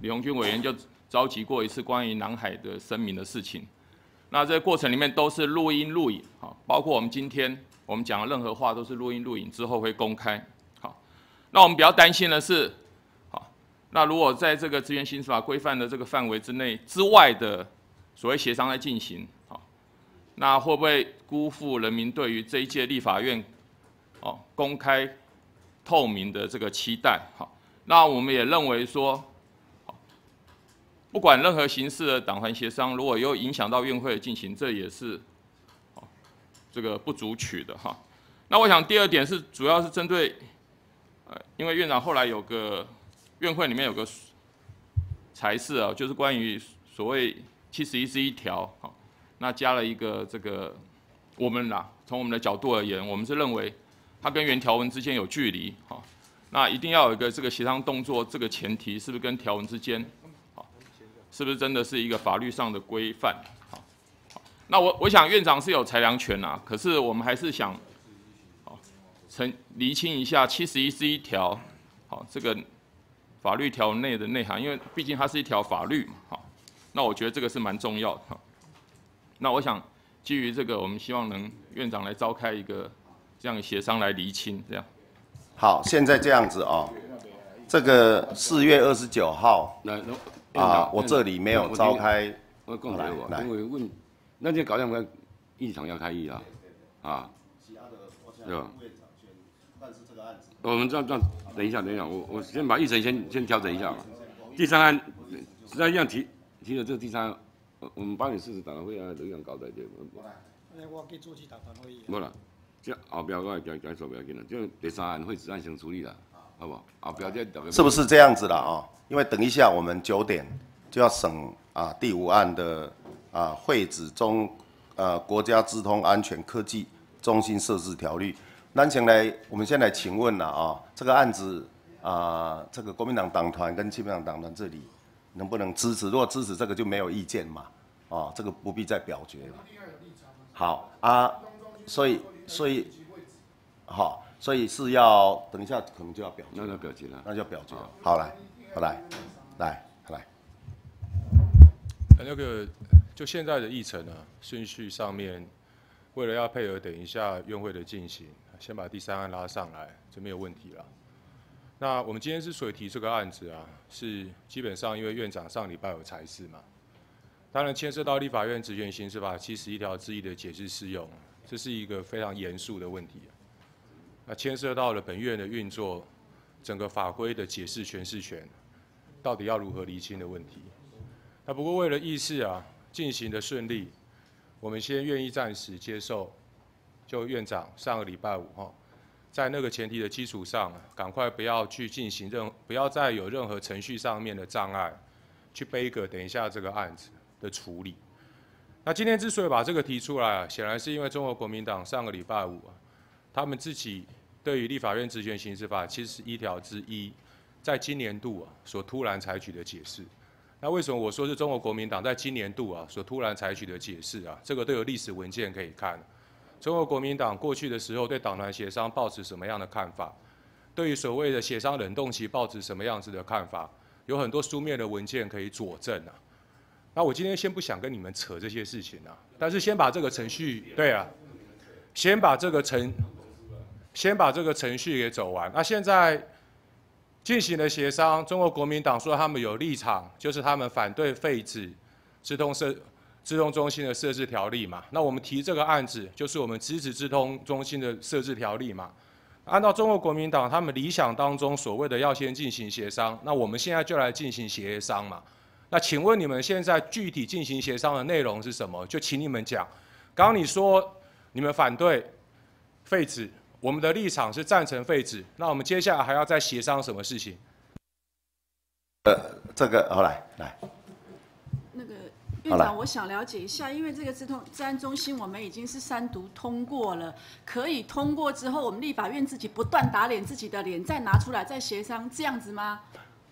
李鸿钧委员就召集过一次关于南海的声明的事情，那这过程里面都是录音录影，好，包括我们今天我们讲的任何话都是录音录影之后会公开，好，那我们比较担心的是，好，那如果在这个资源新司法规范的这个范围之内之外的所谓协商来进行。那会不会辜负人民对于这一届立法院，哦，公开透明的这个期待？好，那我们也认为说，不管任何形式的党团协商，如果又影响到院会的进行，这也是，这个不足取的哈。那我想第二点是，主要是针对，呃，因为院长后来有个院会里面有个裁示啊，就是关于所谓七十一十一条，好。那加了一个这个，我们啦，从我们的角度而言，我们是认为它跟原条文之间有距离哈。那一定要有一个这个协商动作，这个前提是不是跟条文之间，好，是不是真的是一个法律上的规范？好，那我我想院长是有裁量权呐，可是我们还是想，好，陈厘清一下七十一是一条，好，这个法律条内的内涵，因为毕竟它是一条法律嘛，好，那我觉得这个是蛮重要的。那我想基于这个，我们希望能院长来召开一个这样协商来厘清这样。好，现在这样子哦，这个四月二十九号，啊，我这里没有召开，来，来，因为问，那就搞两个议场要开议啊，啊，对，是吧？我们这样这样，等一下，等一下，我我先把议程先先调整一下嘛，第三案，实际上提提了这个第三。我们八点四十党团会啊，刘院搞在这。的。哎，我给做起党团会。冇啦，这后边我讲解说不要紧啦，就第三案会自案先处理啦，好不？啊，不要这样是不是这样子啦？啊，因为等一下我们九点就要审啊第五案的啊会址中呃国家智通安全科技中心设置条例。那请来，我们先来请问啦啊，这个案子啊，这个国民党党团跟亲民党党团这里。能不能支持？如果支持这个就没有意见嘛，哦，这个不必再表决了。好啊，所以所以好，所以是要等一下可能就要表决。那就表决了，那就表决了。好来，好来，来，好来。那个就现在的议程呢，顺序上面，为了要配合等一下院会的进行，先把第三案拉上来就没有问题了。那我们今天是所提这个案子啊，是基本上因为院长上礼拜有差事嘛，当然牵涉到立法院职权行使法七十一条之一的解释适用，这是一个非常严肃的问题。那牵涉到了本院的运作，整个法规的解释诠释权，到底要如何厘清的问题。那不过为了议事啊进行的顺利，我们先愿意暂时接受，就院长上个礼拜五号。在那个前提的基础上，赶快不要去进行任，不要再有任何程序上面的障碍，去背个等一下这个案子的处理。那今天之所以把这个提出来，显然是因为中国国民党上个礼拜五啊，他们自己对于立法院职权行使法七十一条之一，在今年度啊所突然采取的解释。那为什么我说是中国国民党在今年度啊所突然采取的解释啊？这个都有历史文件可以看。中国国民党过去的时候对党团协商抱持什么样的看法？对于所谓的协商冷冻期抱持什么样子的看法？有很多书面的文件可以佐证啊。那我今天先不想跟你们扯这些事情啊，但是先把这个程序，对啊，先把这个程，先把这个程序给走完。那现在进行了协商，中国国民党说他们有立场，就是他们反对废止直通车智通中心的设置条例嘛，那我们提这个案子，就是我们支持智通中心的设置条例嘛。按照中国国民党他们理想当中所谓的要先进行协商，那我们现在就来进行协商嘛。那请问你们现在具体进行协商的内容是什么？就请你们讲。刚刚你说你们反对废止，我们的立场是赞成废止。那我们接下来还要再协商什么事情？呃，这个，来来。院长，我想了解一下，因为这个自通治安中心我们已经是三读通过了，可以通过之后，我们立法院自己不断打脸自己的脸，再拿出来再协商，这样子吗？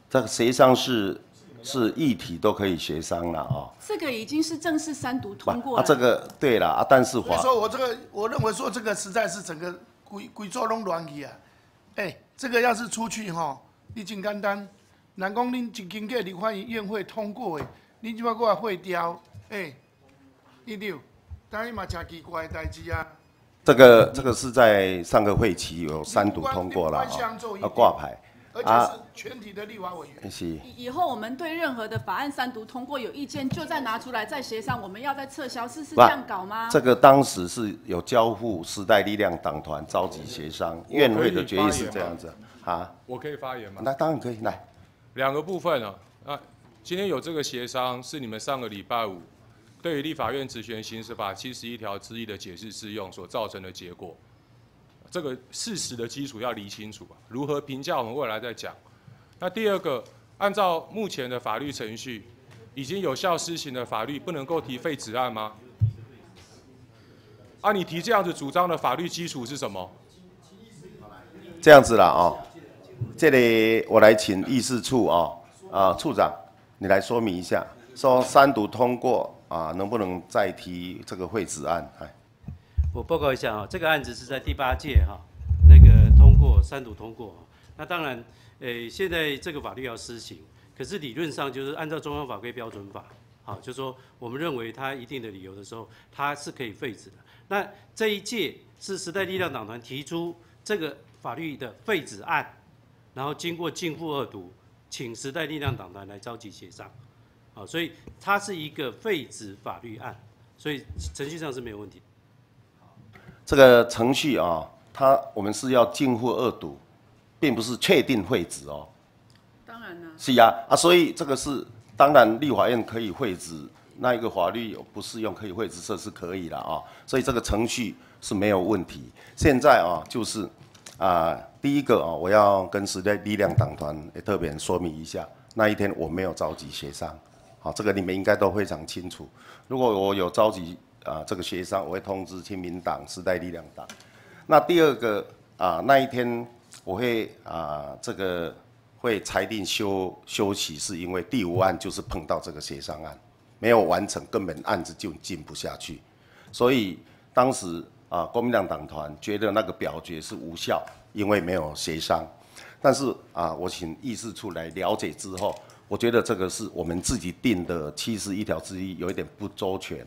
这个协商是是议题都可以协商了啊。这个已经是正式三读通过了。这个对了，啊，但是话我说我这个，我认为说这个实在是整个鬼鬼作弄软语啊。哎，这个要是出去哈，你真简单，难讲恁一经过立法院院会通过诶。您只怕过来会雕，哎，一六，当然嘛，真奇怪的代志啊。这个这个是在上个会期有三读通过了啊，要挂牌。而且是全体的立法委员。是。以后我们对任何的法案三读通过有意见，就再拿出来再协商，我们要再撤销，是是这样搞吗？这个当时是有交付时代力量党团召集协商，院会的决议是这样子啊。我可以发言吗？那当然可以，来。两个部分啊，啊。今天有这个协商，是你们上个礼拜五对于立法院职权行使法七十一条之一的解释适用所造成的结果。这个事实的基础要理清楚如何评价我们未来再讲。那第二个，按照目前的法律程序，已经有效施行的法律不能够提废止案吗？啊，你提这样子主张的法律基础是什么？这样子啦啊！这里我来请议事处啊啊处长。你来说明一下，说三读通过啊，能不能再提这个废止案？哎，我报告一下啊，这个案子是在第八届哈那个通过三读通过，那当然，诶，现在这个法律要施行，可是理论上就是按照中央法规标准法，好，就说我们认为它一定的理由的时候，它是可以废止的。那这一届是时代力量党团提出这个法律的废止案，然后经过进覆二读。请时代力量党团来召集协商，好，所以它是一个废止法律案，所以程序上是没有问题。这个程序啊，它我们是要进货二读，并不是确定废止哦。当然了。是呀，啊，所以这个是当然，立法院可以废止那一个法律有不适用可以废止，这是可以的啊，所以这个程序是没有问题。现在啊，就是啊。第一个啊，我要跟时代力量党团也特别说明一下，那一天我没有召集协商，好，这个你们应该都非常清楚。如果我有召集啊这个协商，我会通知亲民党、时代力量党。那第二个啊，那一天我会啊这个会裁定休休息，是因为第五案就是碰到这个协商案没有完成，根本案子就进不下去。所以当时啊，国民党党团觉得那个表决是无效。因为没有协商，但是啊，我请议事处来了解之后，我觉得这个是我们自己定的七十一条之一，有一点不周全，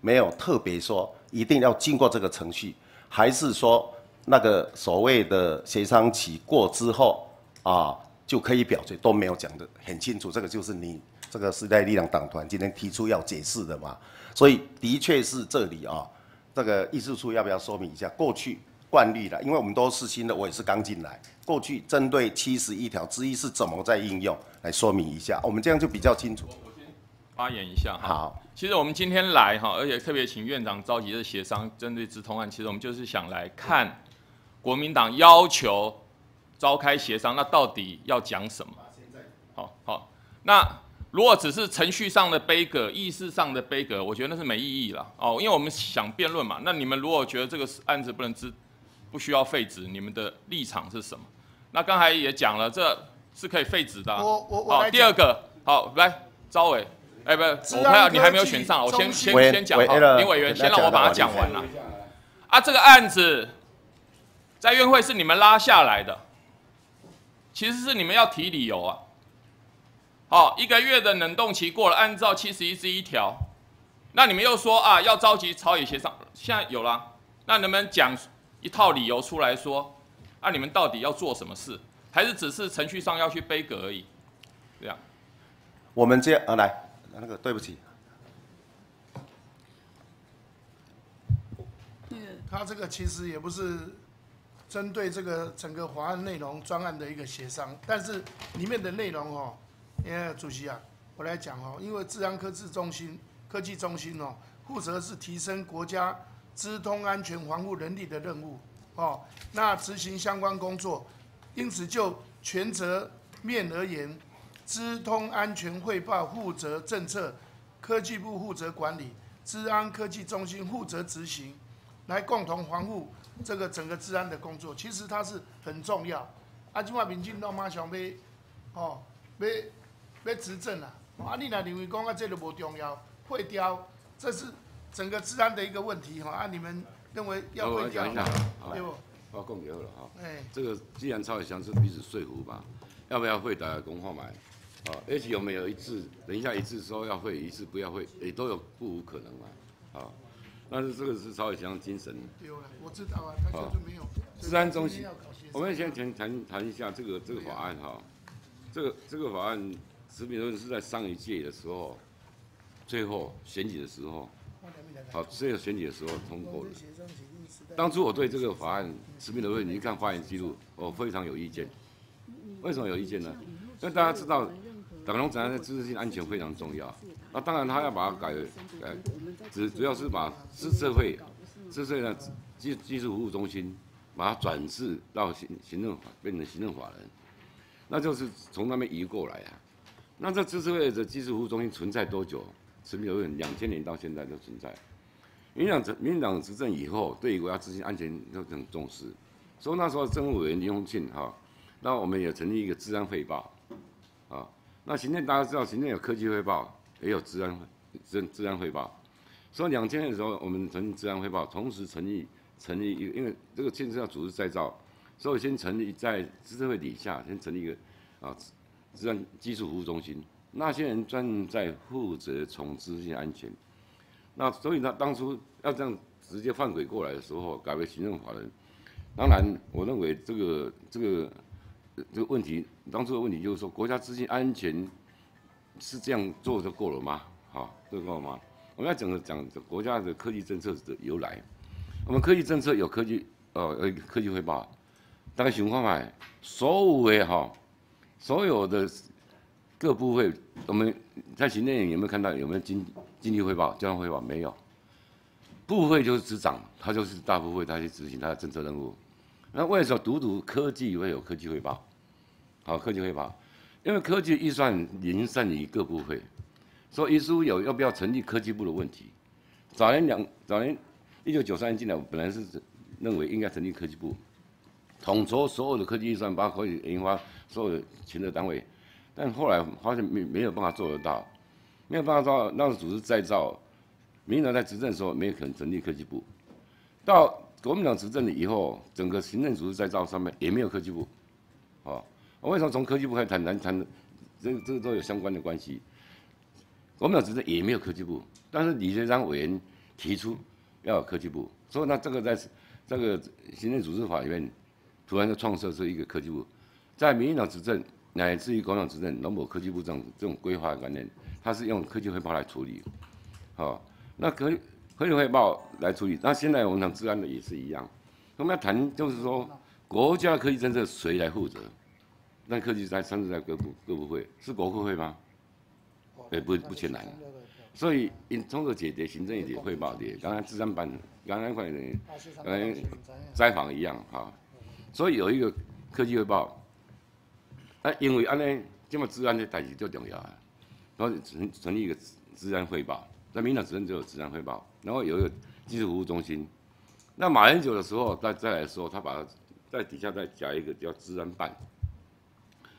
没有特别说一定要经过这个程序，还是说那个所谓的协商期过之后啊就可以表决，都没有讲的很清楚。这个就是你这个时代力量党团今天提出要解释的嘛，所以的确是这里啊，这个议事处要不要说明一下过去？惯例了，因为我们都是新的，我也是刚进来。过去针对七十一条之一是怎么在应用？来说明一下，我们这样就比较清楚。发言一下。好，其实我们今天来哈，而且特别请院长召集的协商，针对直通案，其实我们就是想来看国民党要求召开协商，那到底要讲什么？好好，那如果只是程序上的悲葛、意识上的悲葛，我觉得那是没意义了。哦，因为我们想辩论嘛。那你们如果觉得这个案子不能支不需要废止，你们的立场是什么？那刚才也讲了，这是可以废止的。我我我第二个，好来，赵伟，哎不，我还到你还没有选上，我先先先讲好，林委员先让我把它讲完了。啊，这个案子在院会是你们拉下来的，其实是你们要提理由啊。好，一个月的冷冻期过了，按照七十一之一条，那你们又说啊要召集朝野协商，现在有了，那能不能讲？一套理由出来说，那你们到底要做什么事？还是只是程序上要去背格而已？这样，我们这啊来，那个对不起，他这个其实也不是针对这个整个法案内容专案的一个协商，但是里面的内容哦，因为主席啊，我来讲哦，因为自然科技中心、科技中心哦，负责是提升国家。资通安全防护人力的任务，哦，那执行相关工作，因此就权责面而言，资通安全汇报负责政策，科技部负责管理，治安科技中心负责执行，来共同防护这个整个治安的工作，其实它是很重要。阿金马民进都马想被，哦，被被执政啦，啊，你那认为讲啊，这个无重要，废掉，这是。整个治安的一个问题，哈，你们认为要讲下，好，吗？有，包公以后了哈。哎，这个既然超伟祥是彼此说服吧，要不要回答公话嘛？啊，而且有没有一致？等一下一致说要会，一致不要会，也都有不无可能嘛。啊，但是这个是超伟祥精神。丢了，我知道啊，他就没有。治安中心，我们先谈谈谈一下这个这个法案哈。这个这个法案，殖民州是在上一届的时候，最后选举的时候。好，这个选举的时候通过了。当初我对这个法案，慈明老委员，你一看发言记录，我非常有意见。为什么有意见呢？因为大家知道，党龙展的识性安全非常重要。那当然，他要把它改改，主主要是把资社会、社会的技技术服务中心，把它转制到行行政法，变成行政法人，那就是从那边移过来啊。那这资策会的技术服务中心存在多久？慈明老委员，两千年到现在都存在。民党执民党执政以后，对国家资行安全都很重视，所以那时候政务委员林鸿庆哈，那我们也成立一个治安汇报，啊，那行政大家知道，行政有科技汇报，也有治安、治安汇报。所以两千的时候，我们成立治安汇报，同时成立成立，一个，因为这个建设要组织再造，所以先成立在资政会底下，先成立一个啊，治安技术服务中心，那些人专门在负责从资金安全。那所以呢，当初要这样直接换轨过来的时候，改为行政法人，当然，我认为这个这个这个问题，当初的问题就是说，国家资金安全是这样做就够了吗？好，个够吗？我们要整个讲国家的科技政策的由来，我们科技政策有科技哦，呃，科技汇报，当行政法所有的哈，所有的各部会，我们在行政院有没有看到有没有经？经济汇报、交通汇报没有，部会就是执掌，他就是大部会，他去执行他的政策任务。那为什么独独科技会有科技汇报？好，科技汇报，因为科技预算凌散于各部会，所以一书有要不要成立科技部的问题。早年两早年一九九三年进来，我本来是认为应该成立科技部，统筹所有的科技预算，包括研发所有的前瞻单位，但后来发现没没有办法做得到。没有办法造那组织再造，民进党在执政的时候没有可能成立科技部。到国民党执政了以后，整个行政组织再造上面也没有科技部。哦，为什么从科技部开始谈？谈谈这、这个都有相关的关系。国民党执政也没有科技部，但是李学章委员提出要科技部，所以那这个在这个行政组织法里面突然就创设是一个科技部。在民进党执政乃至于国民党执政，都没科技部长这种规划概念。它是用科技汇报来处理，好，那科科技汇报来处理。那现在我们讲治安的也是一样，我们要谈就是说国家科技政策谁来负责？那科技在甚至在各部各部会是国合会吗？哎，不不全然，所以通过解决行政也得汇报的，刚才治安办刚才块的呃采访一样哈。所以有一个科技汇报，啊，因为安尼这么治安的代志最重要啊。然后成成立一个治安汇报，在民党执政就有治安汇报，然后有一个技术服务中心。那马英九的时候，再再来说，他把在底下再加一个叫治安办，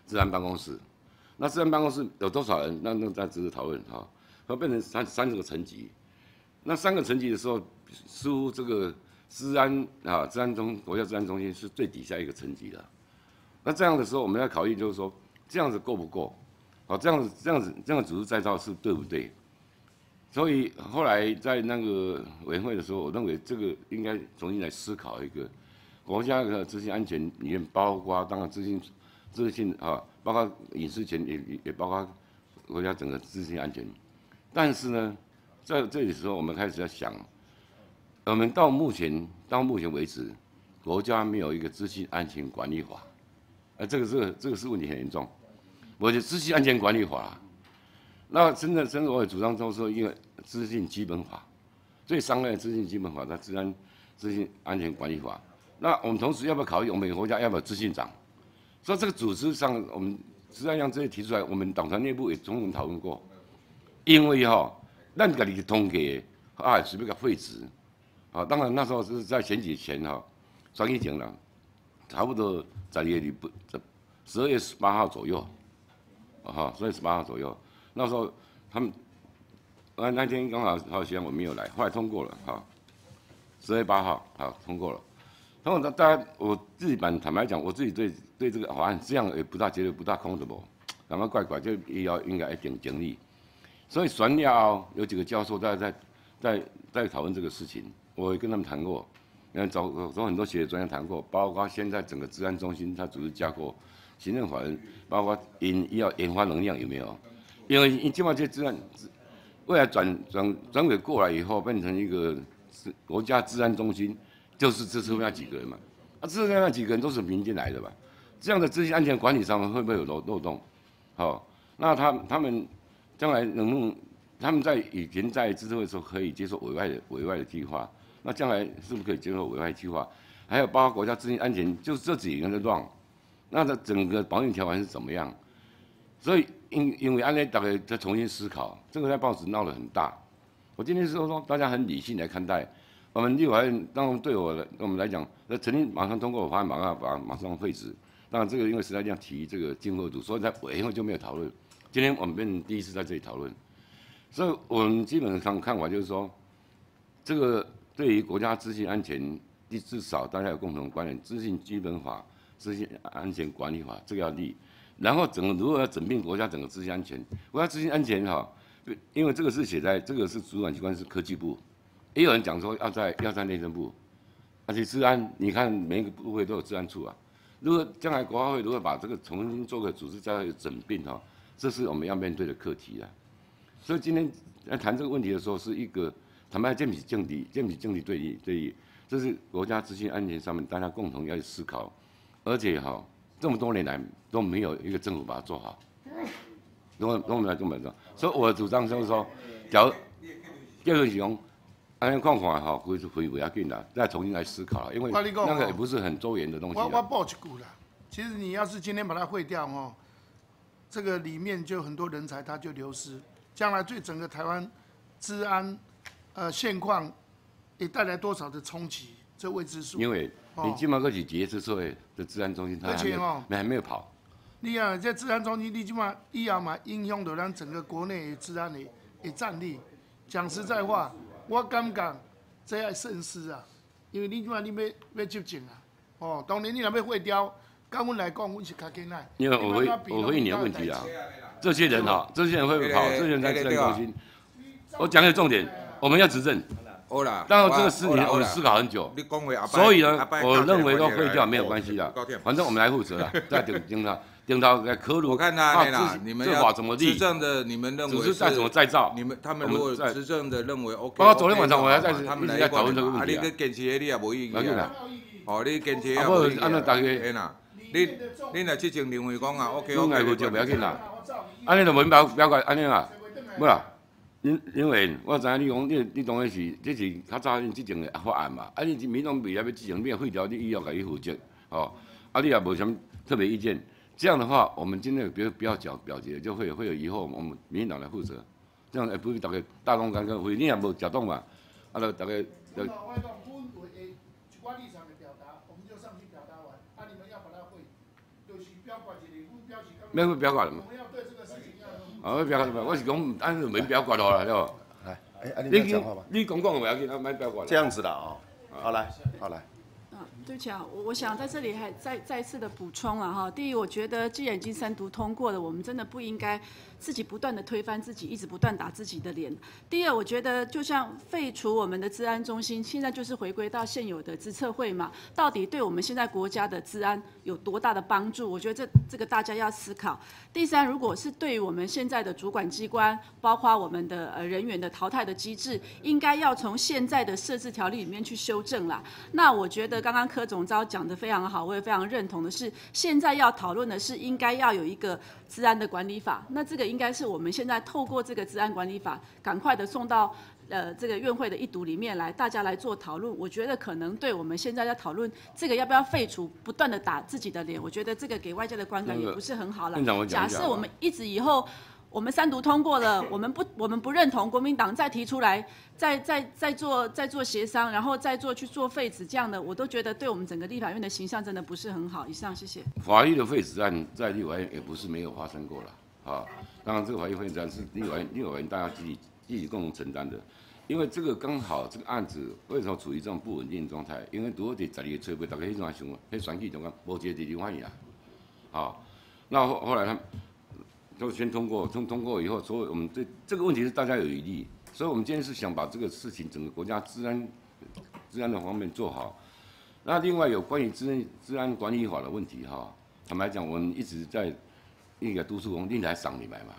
治安办公室。那治安办公室有多少人？那那在只是讨论哈，它变成三三十个层级。那三个层级的时候，似乎这个治安啊，治安中国家治安中心是最底下一个层级了。那这样的时候，我们要考虑就是说，这样子够不够？哦，这样子，这样子，这样组织再造是对不对？所以后来在那个委员会的时候，我认为这个应该重新来思考一个国家的资讯安全里面，包括当然资讯资讯啊，包括隐私权也也包括国家整个资讯安全。但是呢，在这里时候，我们开始要想，我们到目前到目前为止，国家没有一个资讯安全管理法，啊，这个是这个是问题很严重。我就资行安全管理法，那真正真正我也主张都说，一个资讯基本法，最伤害资讯基本法那治安资行安全管理法。那我们同时要不要考虑我们国家要不要资行长？所以这个组织上，我们实际上这些提出来，我们党团内部也充分讨论过。因为哈，咱你搞里通过，啊随便搞废纸，啊当然那时候是在前几天哈，选举前了，差不多十二月里不十二月十八号左右。啊，哈，十月十八号左右，那时候他们，那那天刚好好像我没有来，后来通过了哈，十月八号啊通过了，通过了大家我自己坦坦白讲，我自己对对这个法案这样也不大觉得不大 comfortable，感觉怪怪就也要应该一点精力，所以学院有几个教授在在在在讨论这个事情，我也跟他们谈过，为找找很多学者专家谈过，包括现在整个治安中心它组织架构。行政法人包括研要研发能量有没有？因为你这嘛这治安，未来转转转给过来以后，变成一个治国家治安中心，就是支社那几个人嘛。啊，支社那几个人都是民间来的吧？这样的资金安全管理上面会不会有漏漏洞？好，那他他们将来能不能？他们在以前在自治会的时候可以接受委外的委外的计划，那将来是不是可以接受委外计划？还有包括国家资金安全，就是这几年的状那它整个保险条款是怎么样？所以因因为安内大概在重新思考，这个在报纸闹得很大。我今天说说，大家很理性来看待。我们立法院对我们对我们来讲，那曾经马上通过我法案，马上把马上废止。当然，这个因为实在这样提这个进货组，所以在委员会就没有讨论。今天我们第一次在这里讨论，所以我们基本上看法就是说，这个对于国家资讯安全，至少大家有共同观点，资讯基本法。资金安全管理法这个要立，然后整个如果要整并国家整个资金安全，国家资金安全哈，因为这个是写在这个是主管机关是科技部，也有人讲说要在要在内政部，而且治安你看每一个部会都有治安处啊，如果将来国会如果把这个重新做个组织架构整并哈，这是我们要面对的课题啊。所以今天在谈这个问题的时候是一个坦白见彼正理见彼正理对立对立，这是国家资金安全上面大家共同要去思考。而且哈，这么多年来都没有一个政府把它做好，都都没来这么做。所以我的主张就是说，要叶主席安先看看哈，回去回要一啦，再重新来思考。因为那个也不是很周延的东西。我我报一句啦，其实你要是今天把它废掉哦，这个里面就很多人才他就流失，将来对整个台湾治安呃现况，也带来多少的冲击？这未知数，因为你起搁是去几次说的治安中心，而且哦，你还没有跑。你啊，在治安中心，你起码一后嘛影响到咱整个国内治安的的战力。讲实在话，我敢讲这爱胜师啊，因为你起码你没没执证啊。哦，当然你若要毁掉，跟阮来讲，阮是较艰难。因为我会我会问你问题啊，这些人哈，这些人会不会跑？这些人在治安中心。我讲个重点，我们要执政。好啦，当然这个事情我思考很久，所以呢，我认为都废掉没有关系的，反正我们来负责了，再盯盯他，盯他在科鲁。我看他，啊，你们这怎么执政的你们认为？是在怎么再造？你们他们如果执政的认为 o k 还在他们来讨论这个问题啊。你去坚持，的你也无意义啊。哦，你坚持啊。啊，哥，安那大家，啦，你你来七政联为讲啊 o k o k 我讲业务证不要紧啊。安尼都问不要个安尼啦，冇啦。因因为，我知影你讲，你你当然是，这是较早之前的法案嘛，啊你民进未来要执行，你废掉你以要给伊负责，吼，啊你也无么特别意见，这样的话，我们今天要不要表表决，就会会有以后我们民进党来负责，这样诶，不会大概大动干戈，会你也无搅动嘛，啊，大概。我讲分为 A，只管立场嘅表达，我们就上去表达完，啊你们要把它会，就是表决，如果表决。没有表决了嘛？啊，不要要，我是讲，是没不要关哦，来，你讲，你讲讲，我没有跟他门不要关？这样子的哦，好来，好来，对不起啊，我我想在这里还再再次的补充了哈，第一，我觉得既然已经三读通过了，我们真的不应该。自己不断的推翻自己，一直不断打自己的脸。第二，我觉得就像废除我们的治安中心，现在就是回归到现有的执测会嘛，到底对我们现在国家的治安有多大的帮助？我觉得这这个大家要思考。第三，如果是对于我们现在的主管机关，包括我们的呃人员的淘汰的机制，应该要从现在的设置条例里面去修正啦。那我觉得刚刚柯总招讲的非常好，我也非常认同的是，现在要讨论的是应该要有一个治安的管理法。那这个。应该是我们现在透过这个治安管理法，赶快的送到呃这个院会的一读里面来，大家来做讨论。我觉得可能对我们现在在讨论这个要不要废除，不断的打自己的脸，我觉得这个给外界的观感也不是很好了。假设我们一直以后我们三读通过了，我们不我们不认同国民党再提出来，再再再做再做协商，然后再做去做废止这样的，我都觉得对我们整个立法院的形象真的不是很好。以上，谢谢。法律的废止案在立法院也不是没有发生过了，啊。当然，这个怀疑、怀疑、是另外、另外大家自己、自己共同承担的。因为这个刚好这个案子为什么处于这种不稳定状态？因为如果在十二月初，没大家迄种想，迄选举中间无一地理欢迎啊，啊，那后后来他们就先通过，通通过以后，所以我们对这个问题是大家有疑虑，所以我们今天是想把这个事情整个国家治安治安的方面做好。那另外有关于治安治安管理法的问题哈，坦白讲，我们一直在。应一个督我工，另来赏你们嘛，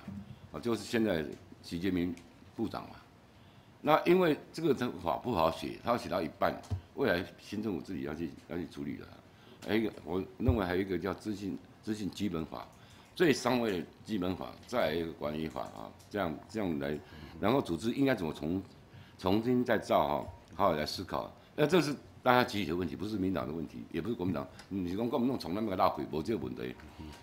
啊，就是现在习近平部长嘛。那因为这个法不好写，他要写到一半，未来新政府自己要去要去处理的。还有一个，我认为还有一个叫资信资信基本法，最上位的基本法，再一个管理法啊，这样这样来，然后组织应该怎么重重新再造哈，好好来思考。那这是大家集体的问题，不是民党的问题，也不是国民党，你讲搞不弄从来那么浪鬼，无这个问题。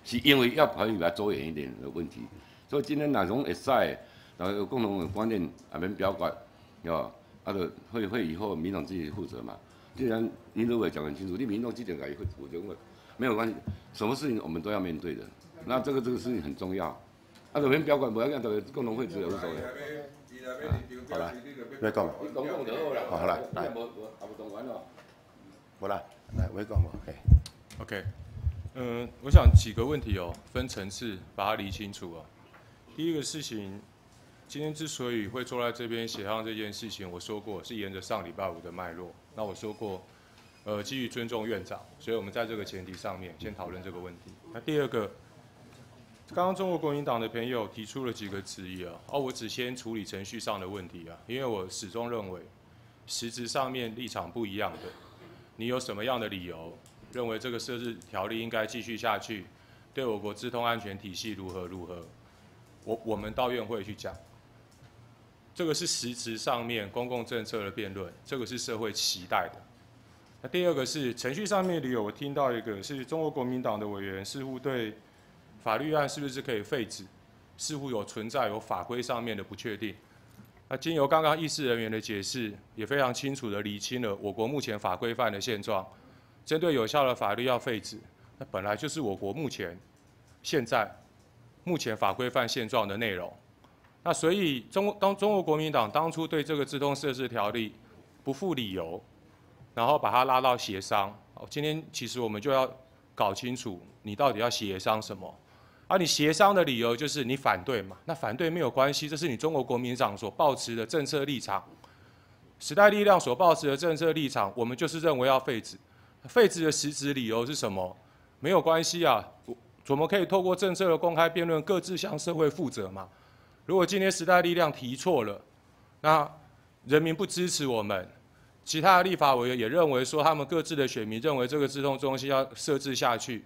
是因为要跑以把走远一点的问题，所以今天那种比赛，后有共同的观念下边不要管，是吧？那个会会以后民总自己负责嘛。既然你如果讲很清楚，你民总自己改，会我就问，没有关系。什么事情我们都要面对的。那这个这个事情很重要。那这边面不要管，不要让这个共同会自无所谓。啊，好了，别讲。好好了，来。啊，不讲了。我，啦，来，我讲我。OK。嗯，我想几个问题哦，分层次把它理清楚啊。第一个事情，今天之所以会坐在这边写上这件事情，我说过是沿着上礼拜五的脉络。那我说过，呃，基于尊重院长，所以我们在这个前提上面先讨论这个问题。那第二个，刚刚中国国民党的朋友提出了几个质疑啊，哦，我只先处理程序上的问题啊，因为我始终认为实质上面立场不一样的，你有什么样的理由？认为这个设置条例应该继续下去，对我国资通安全体系如何如何，我我们到院会去讲。这个是实质上面公共政策的辩论，这个是社会期待的。那第二个是程序上面的，有我听到一个是中国国民党的委员似乎对法律案是不是可以废止，似乎有存在有法规上面的不确定。那经由刚刚议事人员的解释，也非常清楚的厘清了我国目前法规范的现状。针对有效的法律要废止，那本来就是我国目前、现在、目前法规范现状的内容。那所以，中当中国国民党当初对这个自动设置条例不负理由，然后把它拉到协商。今天其实我们就要搞清楚，你到底要协商什么？而你协商的理由就是你反对嘛？那反对没有关系，这是你中国国民党所抱持的政策立场，时代力量所抱持的政策立场，我们就是认为要废止。废止的实质理由是什么？没有关系啊，我们可以透过政策的公开辩论，各自向社会负责嘛。如果今天时代力量提错了，那人民不支持我们，其他的立法委员也认为说他们各自的选民认为这个制动中心要设置下去，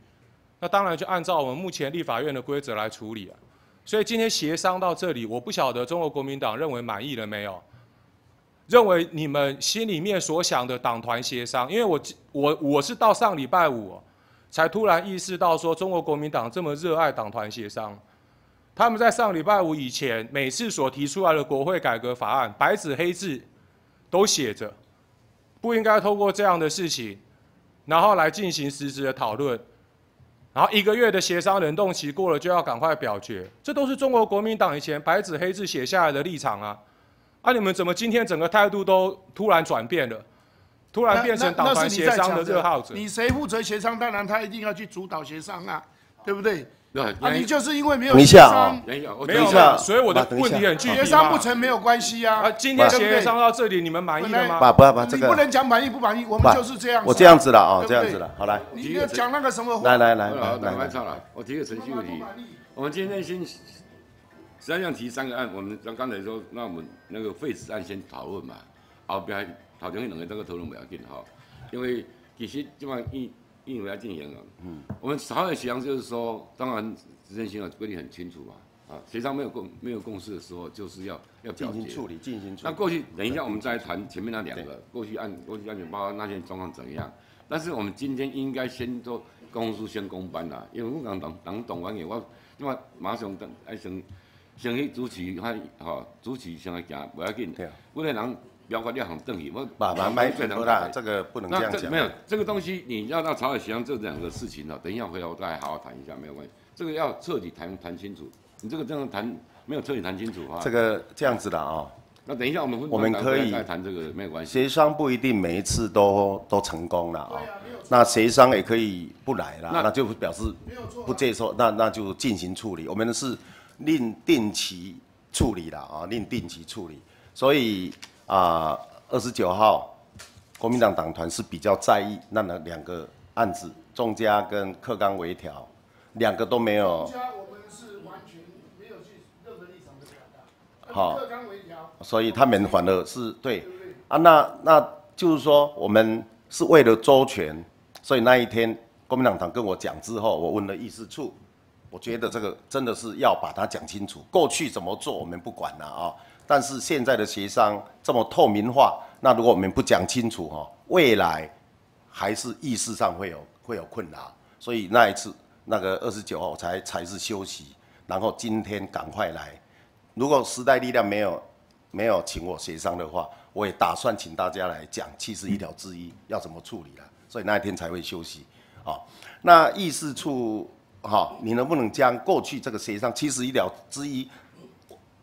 那当然就按照我们目前立法院的规则来处理啊。所以今天协商到这里，我不晓得中国国民党认为满意了没有。认为你们心里面所想的党团协商，因为我我我是到上礼拜五才突然意识到，说中国国民党这么热爱党团协商，他们在上礼拜五以前每次所提出来的国会改革法案，白纸黑字都写着不应该透过这样的事情，然后来进行实质的讨论，然后一个月的协商冷冻期过了就要赶快表决，这都是中国国民党以前白纸黑字写下来的立场啊。啊！你们怎么今天整个态度都突然转变了？突然变成导盘协商的热耗子？你谁负责协商？当然他一定要去主导协商啊，对不对？那啊，你就是因为没有协商。啊，没有，没有，所以我的问题很具体协商不成没有关系啊。啊，今天协商到这里，你们满意了吗？不，不要，你不能讲满意不满意，我们就是这样。我这样子了啊，这样子了，好来。你讲那个什么？来来来，来来上来。我提个程序问题。我们今天先。实际上提三个案，我们刚刚才说，那我们那个废纸案先讨论嘛，后边讨论会两个这个讨论不要紧哈，因为其实这方一一有要进行了。嗯，我们常委协商就是说，当然执行啊规定很清楚嘛，啊，协商没有共没有共识的时候，就是要要进行处理进行。处理。那过去等一下我们再谈前面那两个过去案过去案件包括那些状况怎样？但是我们今天应该先做公诉先公办啦，因为我讲同懂完以后，我我马上等爱先。想去主持他吼主持想来行，不要紧。对啊，不能人标要讲要还东西，我爸爸买这么大，这个不能这样讲。没有这个东西，你要到朝野协商这两个事情呢，等一下回来，我再好好谈一下，没有关系。这个要彻底谈，谈清楚。你这个真的谈没有彻底谈清楚，啊。这个这样子的啊。那等一下我们我们可以谈这个，没有关系。协商不一定每一次都都成功了啊。那协商也可以不来啦，那就表示不接受，那那就进行处理。我们是。另定期处理了啊，另定期处理。所以啊，二十九号国民党党团是比较在意那那两个案子，仲家跟克刚微调，两个都没有。众家我们是完全没有去任何立场好，克刚微调。所以他们反而是对啊，那那就是说我们是为了周全，所以那一天国民党党跟我讲之后，我问了议事处。我觉得这个真的是要把它讲清楚。过去怎么做我们不管了啊，但是现在的协商这么透明化，那如果我们不讲清楚哈，未来还是意识上会有会有困难。所以那一次那个二十九号才才是休息，然后今天赶快来。如果时代力量没有没有请我协商的话，我也打算请大家来讲七十一条之一要怎么处理了。所以那一天才会休息啊。那议事处。哈，你能不能将过去这个协商七十一条之一，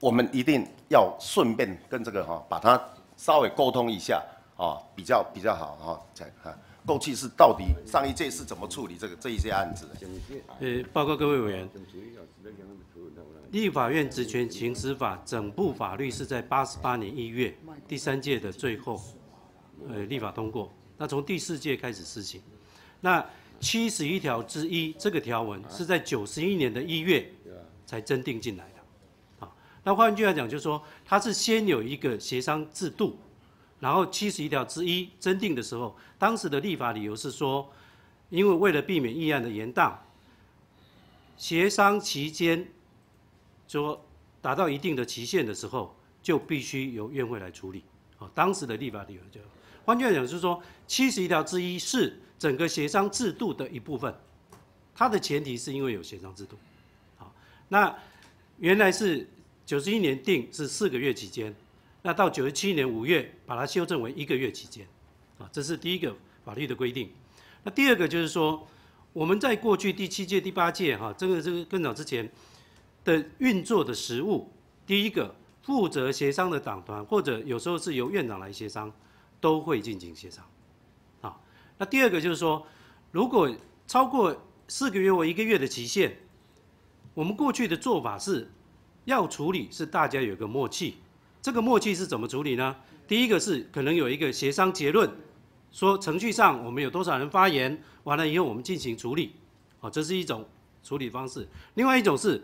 我们一定要顺便跟这个哈，把它稍微沟通一下啊，比较比较好哈才啊。过去是到底上一届是怎么处理这个这一些案子的？呃，报告各位委员，立法院职权行使法整部法律是在八十八年一月第三届的最后，呃立法通过，那从第四届开始施行，那。七十一条之一这个条文是在九十一年的一月才增订进来的，啊，那换句话来讲，就是说它是先有一个协商制度，然后七十一条之一增订的时候，当时的立法理由是说，因为为了避免议案的延宕，协商期间，说达到一定的期限的时候，就必须由院会来处理，啊，当时的立法理由就换句话讲，就是说七十一条之一是。整个协商制度的一部分，它的前提是因为有协商制度，好，那原来是九十一年定是四个月期间，那到九十七年五月把它修正为一个月期间，啊，这是第一个法律的规定。那第二个就是说，我们在过去第七届、第八届，哈，这个这个更早之前的运作的实务，第一个负责协商的党团，或者有时候是由院长来协商，都会进行协商。那第二个就是说，如果超过四个月或一个月的期限，我们过去的做法是要处理，是大家有个默契。这个默契是怎么处理呢？第一个是可能有一个协商结论，说程序上我们有多少人发言，完了以后我们进行处理，啊，这是一种处理方式。另外一种是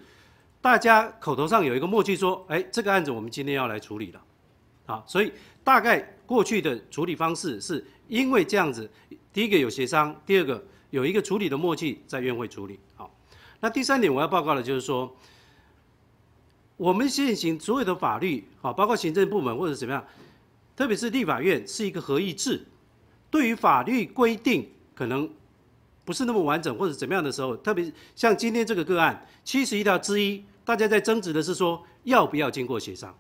大家口头上有一个默契，说，哎，这个案子我们今天要来处理了，啊，所以大概过去的处理方式是因为这样子。第一个有协商，第二个有一个处理的默契，在院会处理。好，那第三点我要报告的就是说，我们现行所有的法律，好，包括行政部门或者怎么样，特别是立法院是一个合议制，对于法律规定可能不是那么完整或者怎么样的时候，特别像今天这个个案，七十一条之一，大家在争执的是说要不要经过协商。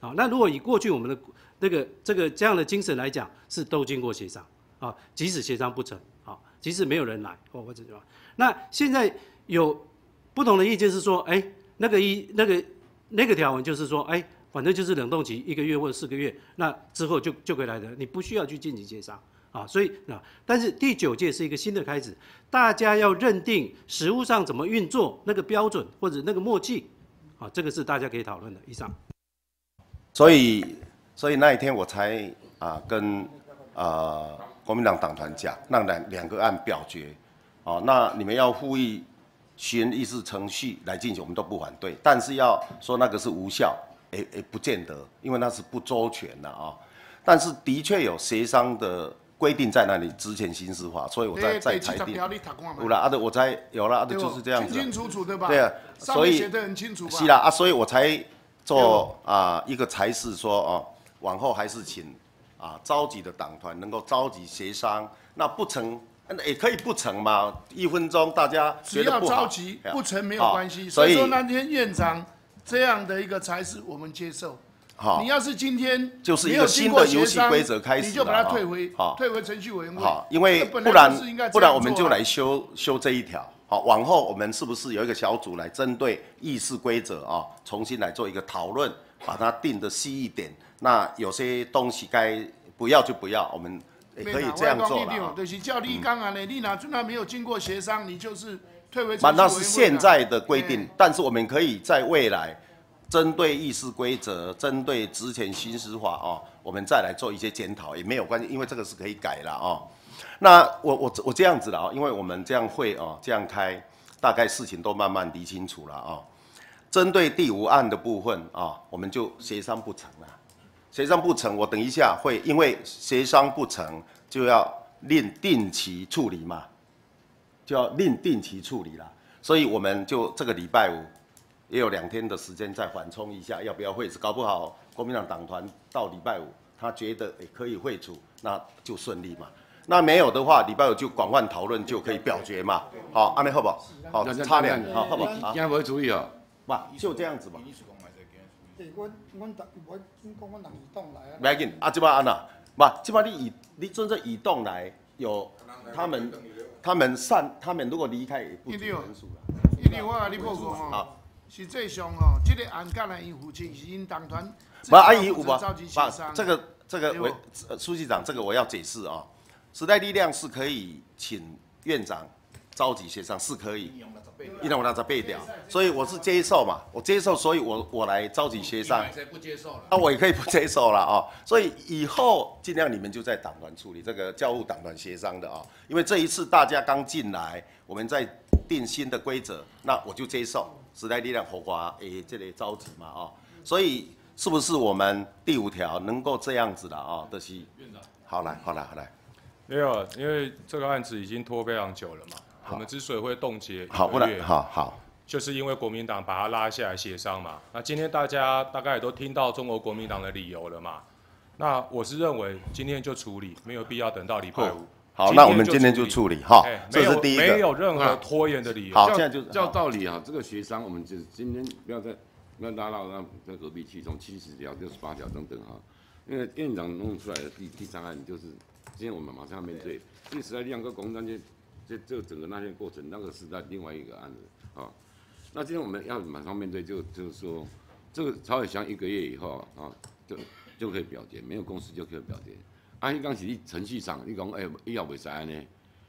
好，那如果以过去我们的那个这个这样的精神来讲，是都经过协商。啊，即使协商不成，啊，即使没有人来，或或者什么，那现在有不同的意见是说，哎，那个一那个那个条文就是说，哎，反正就是冷冻期一个月或者四个月，那之后就就可以来的，你不需要去进行协商啊。所以啊，但是第九届是一个新的开始，大家要认定实物上怎么运作那个标准或者那个默契啊，这个是大家可以讨论的。以上。所以所以那一天我才啊跟啊。国民党党团讲，那两两个按表决，哦，那你们要会议寻议事程序来进行，我们都不反对。但是要说那个是无效，也、哎，不见得，因为那是不周全的啊。但是的确有协商的规定在那里，之前刑事化，所以我在在裁定。有了阿德，我才有了阿德，就是这样子。清清楚楚的吧？对啊，所以写很清楚。是啦，啊，所以我才做啊一个裁示说哦，往后还是请。啊，召集的党团能够召集协商，那不成，也可以不成嘛。一分钟大家觉得不急不成没有关系。所以那天院长这样的一个才是我们接受。好，你要是今天就是一个新的游戏规则开始，你就把它退回，退回程序委员会。因为不然不然我们就来修修这一条。好，往后我们是不是有一个小组来针对议事规则啊，重新来做一个讨论？把它定的细一点，那有些东西该不要就不要，我们可以这样做了。对，是叫你刚啊，内，你那准那没有经过协商，你就是退回。那那是现在的规定，但是我们可以在未来，针对议事规则，针对职权行使法哦，我们再来做一些检讨，也没有关系，因为这个是可以改了哦。那我我我这样子了啊，因为我们这样会哦，这样开，大概事情都慢慢理清楚了哦。针对第五案的部分啊，我们就协商不成了，协商不成，我等一下会，因为协商不成就要另定期处理嘛，就要另定期处理了。所以我们就这个礼拜五也有两天的时间再缓冲一下，要不要会址？搞不好国民党党团到礼拜五他觉得可以会处，那就顺利嘛。那没有的话，礼拜五就广泛讨论就可以表决嘛。好，阿尼好不？好，差两好好不好？惊没注意哦。嘛，就这样子嘛。诶，我、我我讲？我拿移动来啊。别紧，啊，这边安娜，嘛，这边你移，你真正移动来，有他们，他们散，他们如果离开也不成熟了。因为我跟你报告哦。啊，实际上哦，这个安格拉因亲是因党团。不，阿姨，不不，这个这个，委书记长，这个我要解释哦。时代力量是可以请院长。召集协商是可以，一旦我拿着背掉，所以我是接受嘛，我接受，所以我我来召集协商。那我也可以不接受了啊。所以以后尽量你们就在党团处理这个教务党团协商的啊，因为这一次大家刚进来，我们在定新的规则，那我就接受时代力量、火花诶这里召集嘛啊。所以是不是我们第五条能够这样子的啊？德熙院长，好来好来。好来没有，因为这个案子已经拖非常久了嘛。我们之所以会冻结好，个月，好好，就是因为国民党把它拉下来协商嘛。那今天大家大概也都听到中国国民党的理由了嘛。那我是认为今天就处理，没有必要等到礼拜五。好，那我们今天就处理哈。这是第一个，没有任何拖延的理由。好，现在就叫道理啊。这个协商，我们就今天不要再、不要打扰了，在隔壁七中七十条、六十八条等等哈。因为院长弄出来的第第三案，就是今天我们马上要面对。第十二两个国防军。这这整个那天过程，那个是在另外一个案子啊。那今天我们要马上面对，就就是说，这个曹伟祥一个月以后啊，就就可以表决，没有公司就可以表决。啊，你讲是程序上，你讲哎，你也未啥呢。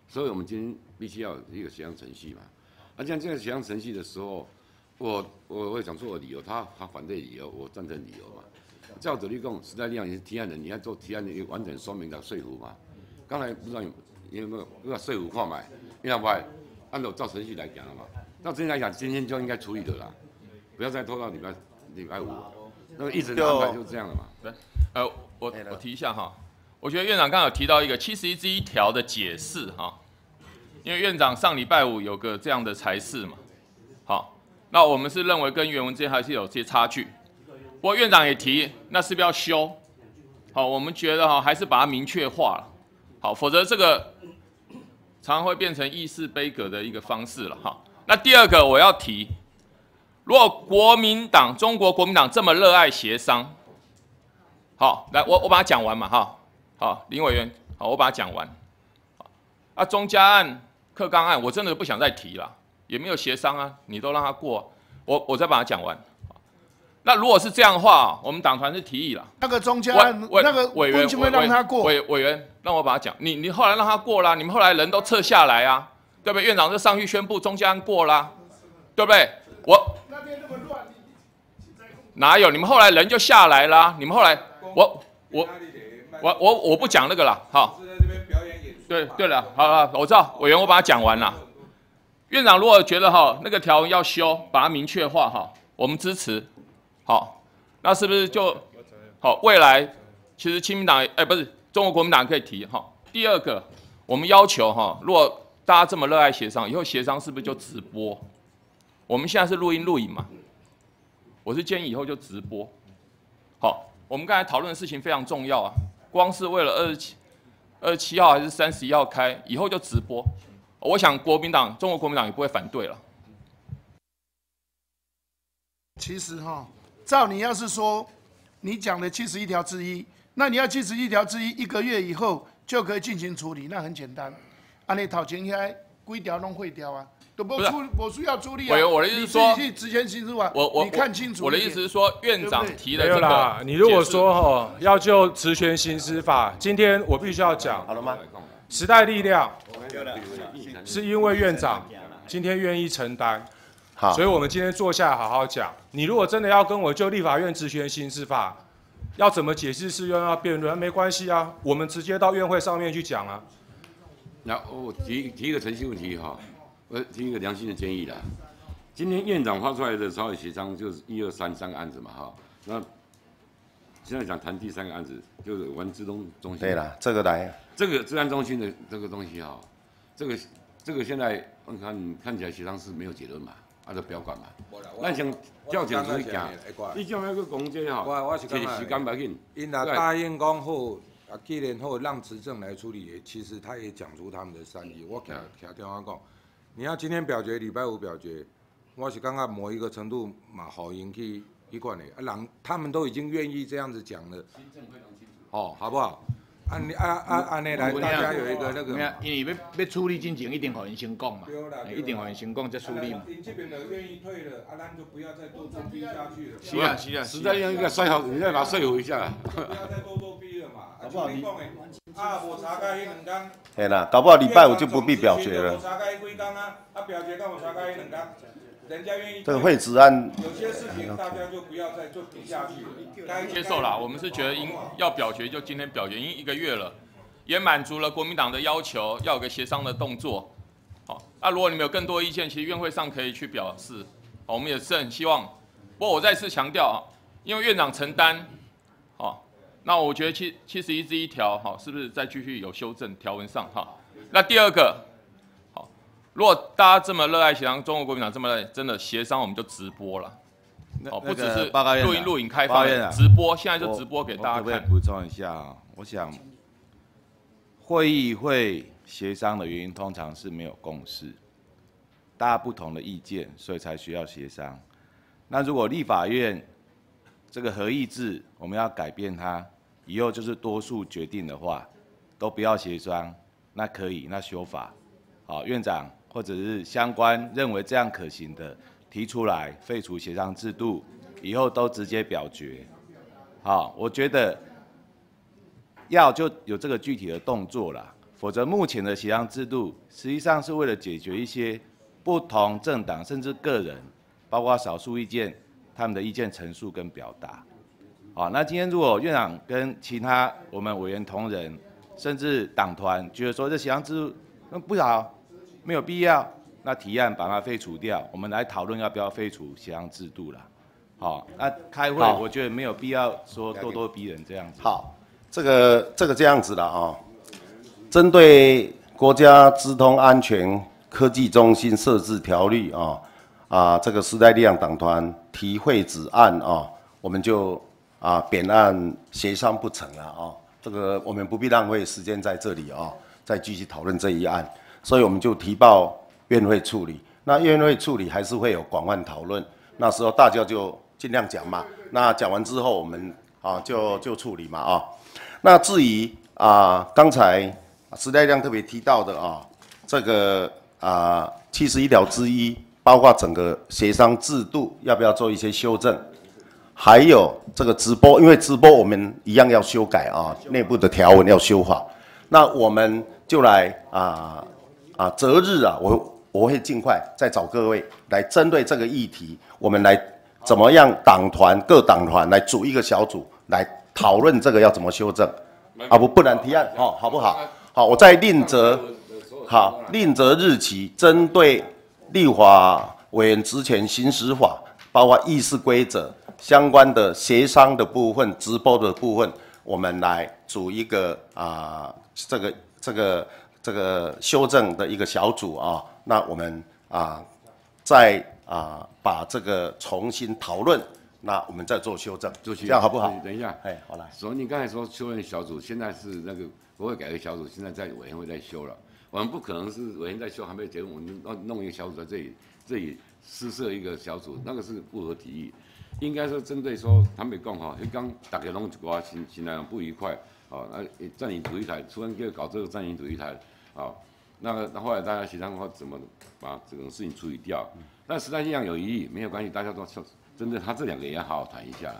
所以我们今天必须要一个协商程序嘛。而且这个协商程序的时候，我我我想做理由，他他反对理由，我赞成理由嘛。叫独立时实力量也是提案人，你要做提案，你完整说明的说服嘛。刚才不知道有。你有没有要税务课买？院不？按照照程序来讲了嘛？照程序来讲，今天就应该处理的啦，不要再拖到礼拜礼拜五。那一直安排就这样了嘛。对，呃，我我提一下哈，我觉得院长刚好提到一个七十一之一条的解释哈，因为院长上礼拜五有个这样的才是嘛。好，那我们是认为跟原文之间还是有些差距。不过院长也提，那是不是要修？好，我们觉得哈，还是把它明确化了。好，否则这个常常会变成议事杯格的一个方式了哈。那第二个我要提，如果国民党中国国民党这么热爱协商，好，来我我把它讲完嘛哈。好，林委员，好，我把它讲完。啊，中加案、克刚案，我真的不想再提了，也没有协商啊，你都让他过，我我再把它讲完。那如果是这样的话，我们党团是提议了。那个中间我那个委员会会让他过？委委员，让我把他讲。你你后来让他过了，你们后来人都撤下来啊，对不对？院长就上去宣布中间过啦，对不对？我那边那么乱，哪有？你们后来人就下来啦。你们后来，我我我我我不讲那个了，好。对对了，好了，我知道委员，我把他讲完了。院长如果觉得哈那个条文要修，把它明确化哈，我们支持。好，那是不是就好？未来其实亲民党哎，不是中国国民党可以提哈。第二个，我们要求哈，如果大家这么热爱协商，以后协商是不是就直播？我们现在是录音录影嘛，我是建议以后就直播。好，我们刚才讨论的事情非常重要啊，光是为了二十七、二十七号还是三十一号开，以后就直播。我想国民党、中国国民党也不会反对了。其实哈。照你要是说，你讲的七十一条之一，那你要七十一条之一一个月以后就可以进行处理，那很简单，啊，你讨钱开规条弄废掉啊，都不出，我是要出力啊。我的意思说，你去执行行使法，我我看清楚。我的意思是说，院长提的这个，你如果说哦要就职权行使法，今天我必须要讲。好了吗？时代力量，是因为院长今天愿意承担。好，所以，我们今天坐下来好好讲。你如果真的要跟我就立法院职权行使法要怎么解释适用要辩论，没关系啊，我们直接到院会上面去讲啊。那我提提一个诚信问题哈，我提一个良心的建议啦。今天院长发出来的稍微协商就是一二三三个案子嘛哈。那现在讲谈第三个案子，就是文资中中心。对了，这个来这个治安中心的这个东西哈，这个这个现在我看看起来协商是没有结论嘛。那就不要管嘛，咱先政治上去讲。你今日去讲这吼，其实时间不紧。因若答应讲好，啊，既然好让执政来处理，其实他也讲出他们的善意。我听听听话讲，你要今天表决，礼拜五表决，我是感觉某一个程度，嘛，好引起一贯的。啊，人他们都已经愿意这样子讲了。哦，好不好？尼啊啊安尼来，大家有一个那个，因为要要处理进程，一定互人先讲嘛，一定互人先讲再处理嘛。这边的愿意退就不要再逼下去了。是啊是啊，实在要一个算好，你再拿说服一下。不要再逼了嘛，不好？你啊，我查开一两天。哎啦，搞不好礼拜五就不必表决了。查开一啊，表决我查开一两天。人家愿意，这个会只按。有些事情大家就不要再做下去，了，接受啦。我们是觉得应要表决就今天表决，因一个月了，也满足了国民党的要求，要有个协商的动作。好，那如果你们有更多意见，其实院会上可以去表示。好，我们也是很希望。不过我再次强调啊，因为院长承担。好，那我觉得七七十一之一条，好，是不是再继续有修正条文上？哈，那第二个。如果大家这么热爱协商，中国国民党这么真的协商，我们就直播了，哦，不只是录音录影开房直播，现在就直播给大家看。我可不可以补充一下啊？我想，会议会协商的原因通常是没有共识，大家不同的意见，所以才需要协商。那如果立法院这个合议制我们要改变它，以后就是多数决定的话，都不要协商，那可以，那修法，好，院长。或者是相关认为这样可行的，提出来废除协商制度，以后都直接表决。好，我觉得要就有这个具体的动作了，否则目前的协商制度实际上是为了解决一些不同政党甚至个人，包括少数意见他们的意见陈述跟表达。好，那今天如果院长跟其他我们委员同仁，甚至党团觉得说这协商制度那不好。没有必要，那提案把它废除掉，我们来讨论要不要废除协商制度了。好，那开会我觉得没有必要说咄咄逼人这样子。好，这个这个这样子的啊，针对国家资通安全科技中心设置条例啊，啊，这个时代力量党团提会此案啊，我们就啊，扁案协商不成了啊，这个我们不必浪费时间在这里啊，再继续讨论这一案。所以我们就提报院会处理。那院会处理还是会有广泛讨论，那时候大家就尽量讲嘛。那讲完之后，我们啊就就处理嘛啊。那至于啊刚才时代亮特别提到的啊，这个啊七十一条之一，包括整个协商制度要不要做一些修正，还有这个直播，因为直播我们一样要修改啊，内部的条文要修好。那我们就来啊。啊，择日啊，我我会尽快再找各位来针对这个议题，我们来怎么样党团各党团来组一个小组来讨论这个要怎么修正啊不不能提案哦，好不好？好，我再另择好另择日期，针对立法委员职权行使法包括议事规则相关的协商的部分、直播的部分，我们来组一个啊这个这个。这个修正的一个小组啊，那我们啊，再啊把这个重新讨论，那我们再做修正。主席这样好不好？等一下，哎，好了。所以你刚才说修正小组，现在是那个国会改革小组，现在在委员会在修了。我们不可能是委员在修，还没结论，我们弄弄一个小组在这里，这里私设一个小组，那个是不合体议。应该是针对说，他没讲哈，一讲大家拢一个心心内不愉快，哦，那阵营主一台，突然间搞这个阵营主一台，哦，那那后来大家协商或怎么把这种事情处理掉？那实在一样有异议，没有关系，大家都说，针对他这两个也要好好谈一下，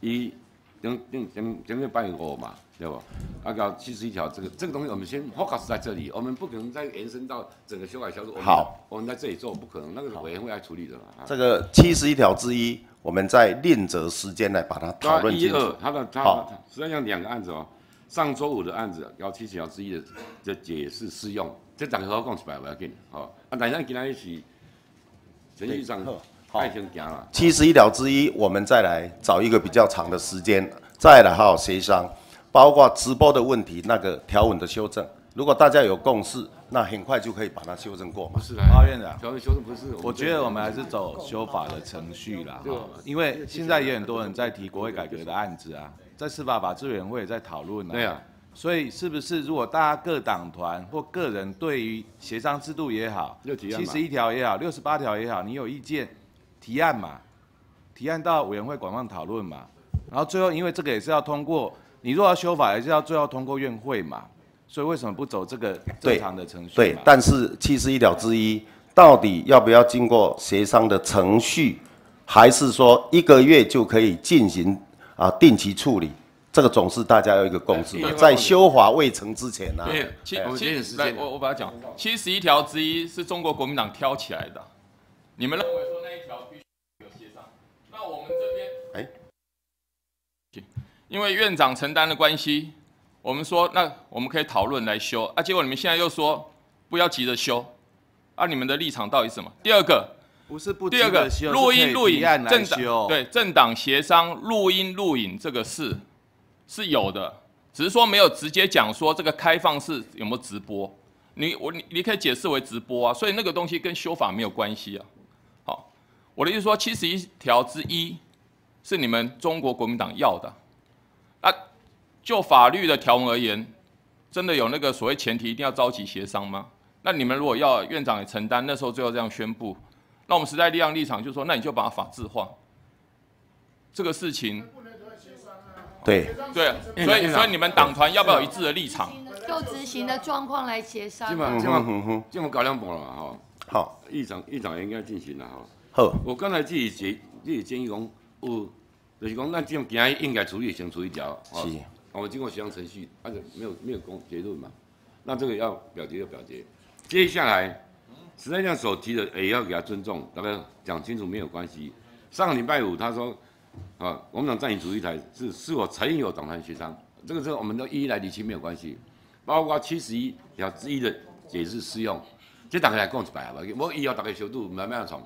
一将将整整个拜五嘛。对不？搞七十一条，这个这个东西，我们先 focus 在这里，我们不可能再延伸到整个修改小组。好，我们在这里做，不可能，那个委员会来处理的嘛。这个七十一条之一，我们再另择时间来把它讨论清楚。一二，他的他，实际上两个案子哦。上周五的案子，幺七十条之一的解释适用，这大家好好讲出来，我要听。哦，啊，大家跟他一起，陈秘书长，好，好，七十一条之一，我们再来找一个比较长的时间，再来好好协商。包括直播的问题，那个条文的修正，如果大家有共识，那很快就可以把它修正过嘛。不是的，高院长，条文修正不是。我觉得我们还是走修法的程序啦，哈。因为现在也很多人在提国会改革的案子啊，在司法法制委员会也在讨论呢。对啊，所以是不是如果大家各党团或个人对于协商制度也好，七十一条也好，六十八条也好，你有意见，提案嘛，提案到委员会广泛讨论嘛，然后最后因为这个也是要通过。你若要修法，还是要最后通过院会嘛？所以为什么不走这个正常的程序？对，但是七十一条之一到底要不要经过协商的程序，还是说一个月就可以进行啊定期处理？这个总是大家有一个共识，在修法未成之前呢？对，七七来，我我把它讲，七十一条之一是中国国民党挑起来的，你们认为说那一条？因为院长承担的关系，我们说那我们可以讨论来修啊。结果你们现在又说不要急着修啊？你们的立场到底是什么？第二个不是不第二修，录音录影，政党对政党协商录音录影这个事是有的，只是说没有直接讲说这个开放式有没有直播。你我你你可以解释为直播啊，所以那个东西跟修法没有关系啊。好，我的意思说七十一条之一是你们中国国民党要的。那就法律的条文而言，真的有那个所谓前提一定要召集协商吗？那你们如果要院长也承担，那时候最后这样宣布，那我们时代力量立场就是说，那你就把它法制化。这个事情对对，所以所以你们党团要不要一致的立场？就执行的状况来协商。今晚今晚今晚搞两波了哈。好，议长议长应该进行了哈。好，我刚才自己己自己建议讲有。就是讲，那这样今天应该处理先处理掉。是，我们经过协商程序，而且没有没有公结论嘛，那这个要表决要表决。接下来，实三上所提的也要给他尊重，大不讲清楚没有关系。上个礼拜五他说，啊，我们想再议主一台是是否曾有党团协商，这个候我们都一一来理清没有关系。包括七十一条之一的解释适用，这大概来讲一百吧，我以后大概修读慢慢从。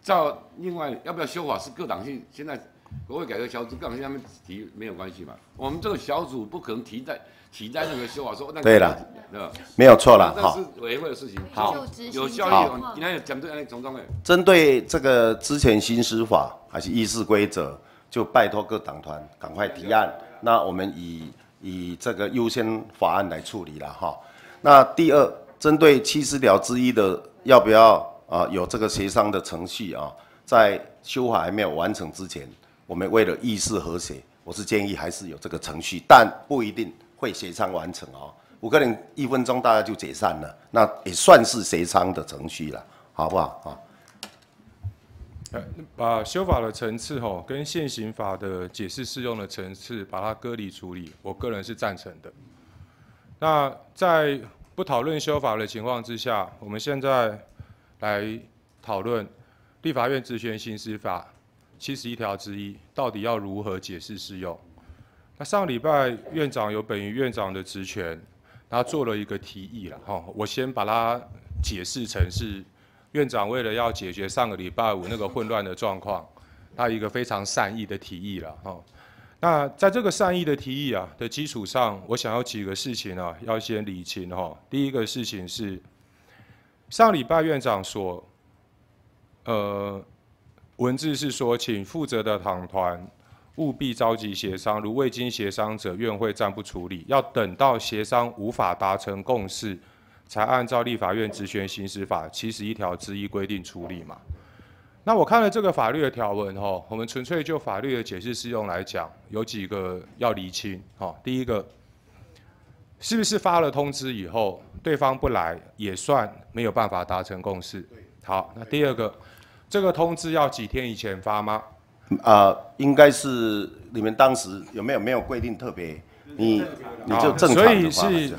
照另外要不要修法是各党性现在。国会改革小组刚才跟他们提没有关系嘛？我们这个小组不可能提在提在那个修法说那个。对了，对吧？没有错了好，是委员会的事情。好，有效率。今天有讲对那个种针对这个之前新司法还是议事规则，就拜托各党团赶快提案。那我们以以这个优先法案来处理了哈。那第二，针对七十条之一的要不要啊？有这个协商的程序啊？在修法还没有完成之前。我们为了议事和谐，我是建议还是有这个程序，但不一定会协商完成哦。我个人一分钟大家就解散了，那也算是协商的程序了，好不好啊？呃，把修法的层次哦，跟现行法的解释适用的层次把它割离处理，我个人是赞成的。那在不讨论修法的情况之下，我们现在来讨论立法院职权行使法。七十一条之一到底要如何解释适用？那上礼拜院长有本于院长的职权，他做了一个提议了哈。我先把它解释成是院长为了要解决上个礼拜五那个混乱的状况，他一个非常善意的提议了哈。那在这个善意的提议啊的基础上，我想要几个事情啊要先理清哈。第一个事情是上礼拜院长所呃。文字是说，请负责的党团务必召集协商，如未经协商者，院会暂不处理，要等到协商无法达成共识，才按照立法院职权行使法七十一条之一规定处理嘛？那我看了这个法律的条文哈，我们纯粹就法律的解释适用来讲，有几个要厘清哈。第一个，是不是发了通知以后，对方不来也算没有办法达成共识？好，那第二个。这个通知要几天以前发吗？啊，应该是你们当时有没有没有规定特别，你你就正常所以是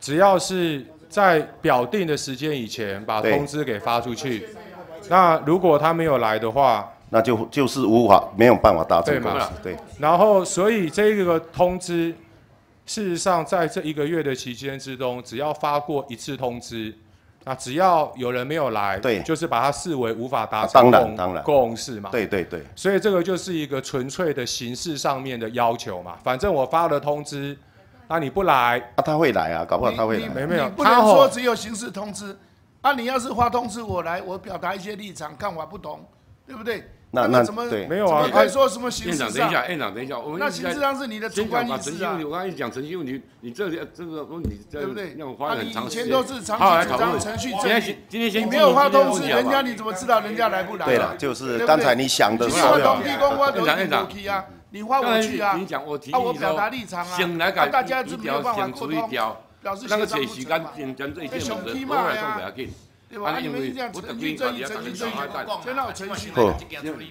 只要是在表定的时间以前把通知给发出去，那如果他没有来的话，那就就是无法没有办法达成共识。对，然后所以这个通知事实上在这一个月的期间之中，只要发过一次通知。那只要有人没有来，对，就是把它视为无法达成共共识嘛。对对对，所以这个就是一个纯粹的形式上面的要求嘛。反正我发了通知，那你不来，他会来啊，搞不好他会。没没有，不能说只有形式通知。啊，你要是发通知我来，我表达一些立场看法不同，对不对？那那怎么没有啊？以说什么形式啊？院长，等一下，院长，等一下，我们那形式上是你的主观意识啊。程序我刚才讲程你这里这个问题，对不对？那我花很长时间。以前都是长期主张程序正义。今天先你没有发通知，人家你怎么知道人家来不来？对了，就是刚才你想的时候。院长院长，你讲我讲，我表达立场啊，那大家是没有办法沟通的。那个写时间，现在一天我来送不要紧。对吧？你们这样不等于真程序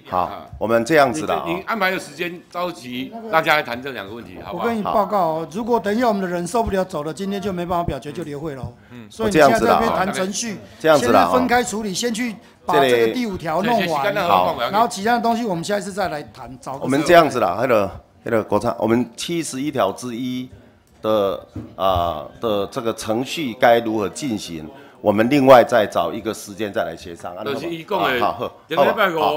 好，我们这样子的，您安排的时间，召集大家来谈这两个问题，好不好？我跟你报告哦，如果等一下我们的人受不了走了，今天就没办法表决，就留会了所嗯，你样在这边谈程序，这样子了啊。分开处理，先去把这个第五条弄完，好，然后其他的东西我们下次再来谈。我们这样子了，那个那个国昌，我们七十一条之一的啊的这个程序该如何进行？我们另外再找一个时间再来协商，都是一共诶，好，好，好，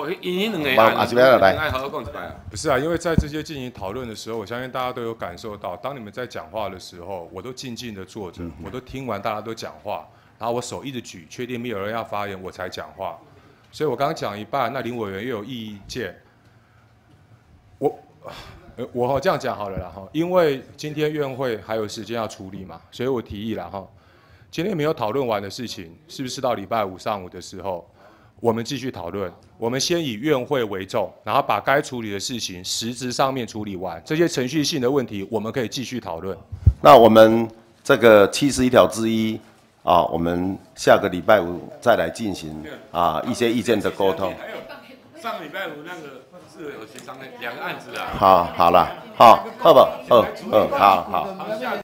阿徐委员来，来好好讲一讲。不是啊，因为在这些进行讨论的时候，我相信大家都有感受到，当你们在讲话的时候，我都静静的坐着，我都听完大家都讲话，然后我手一直举，确定没有人要发言，我才讲话。所以我刚讲一半，那林委员又有意见，我，呃，我这样讲好了啦，哈，因为今天院会还有时间要处理嘛，所以我提议了哈。今天没有讨论完的事情，是不是到礼拜五上午的时候，我们继续讨论？我们先以院会为重，然后把该处理的事情实质上面处理完，这些程序性的问题，我们可以继续讨论。那我们这个七十一条之一啊，我们下个礼拜五再来进行啊一些意见的沟通。还有上礼拜五那个是有协商的两个案子啊。好，好了，好，好不，嗯嗯，好好。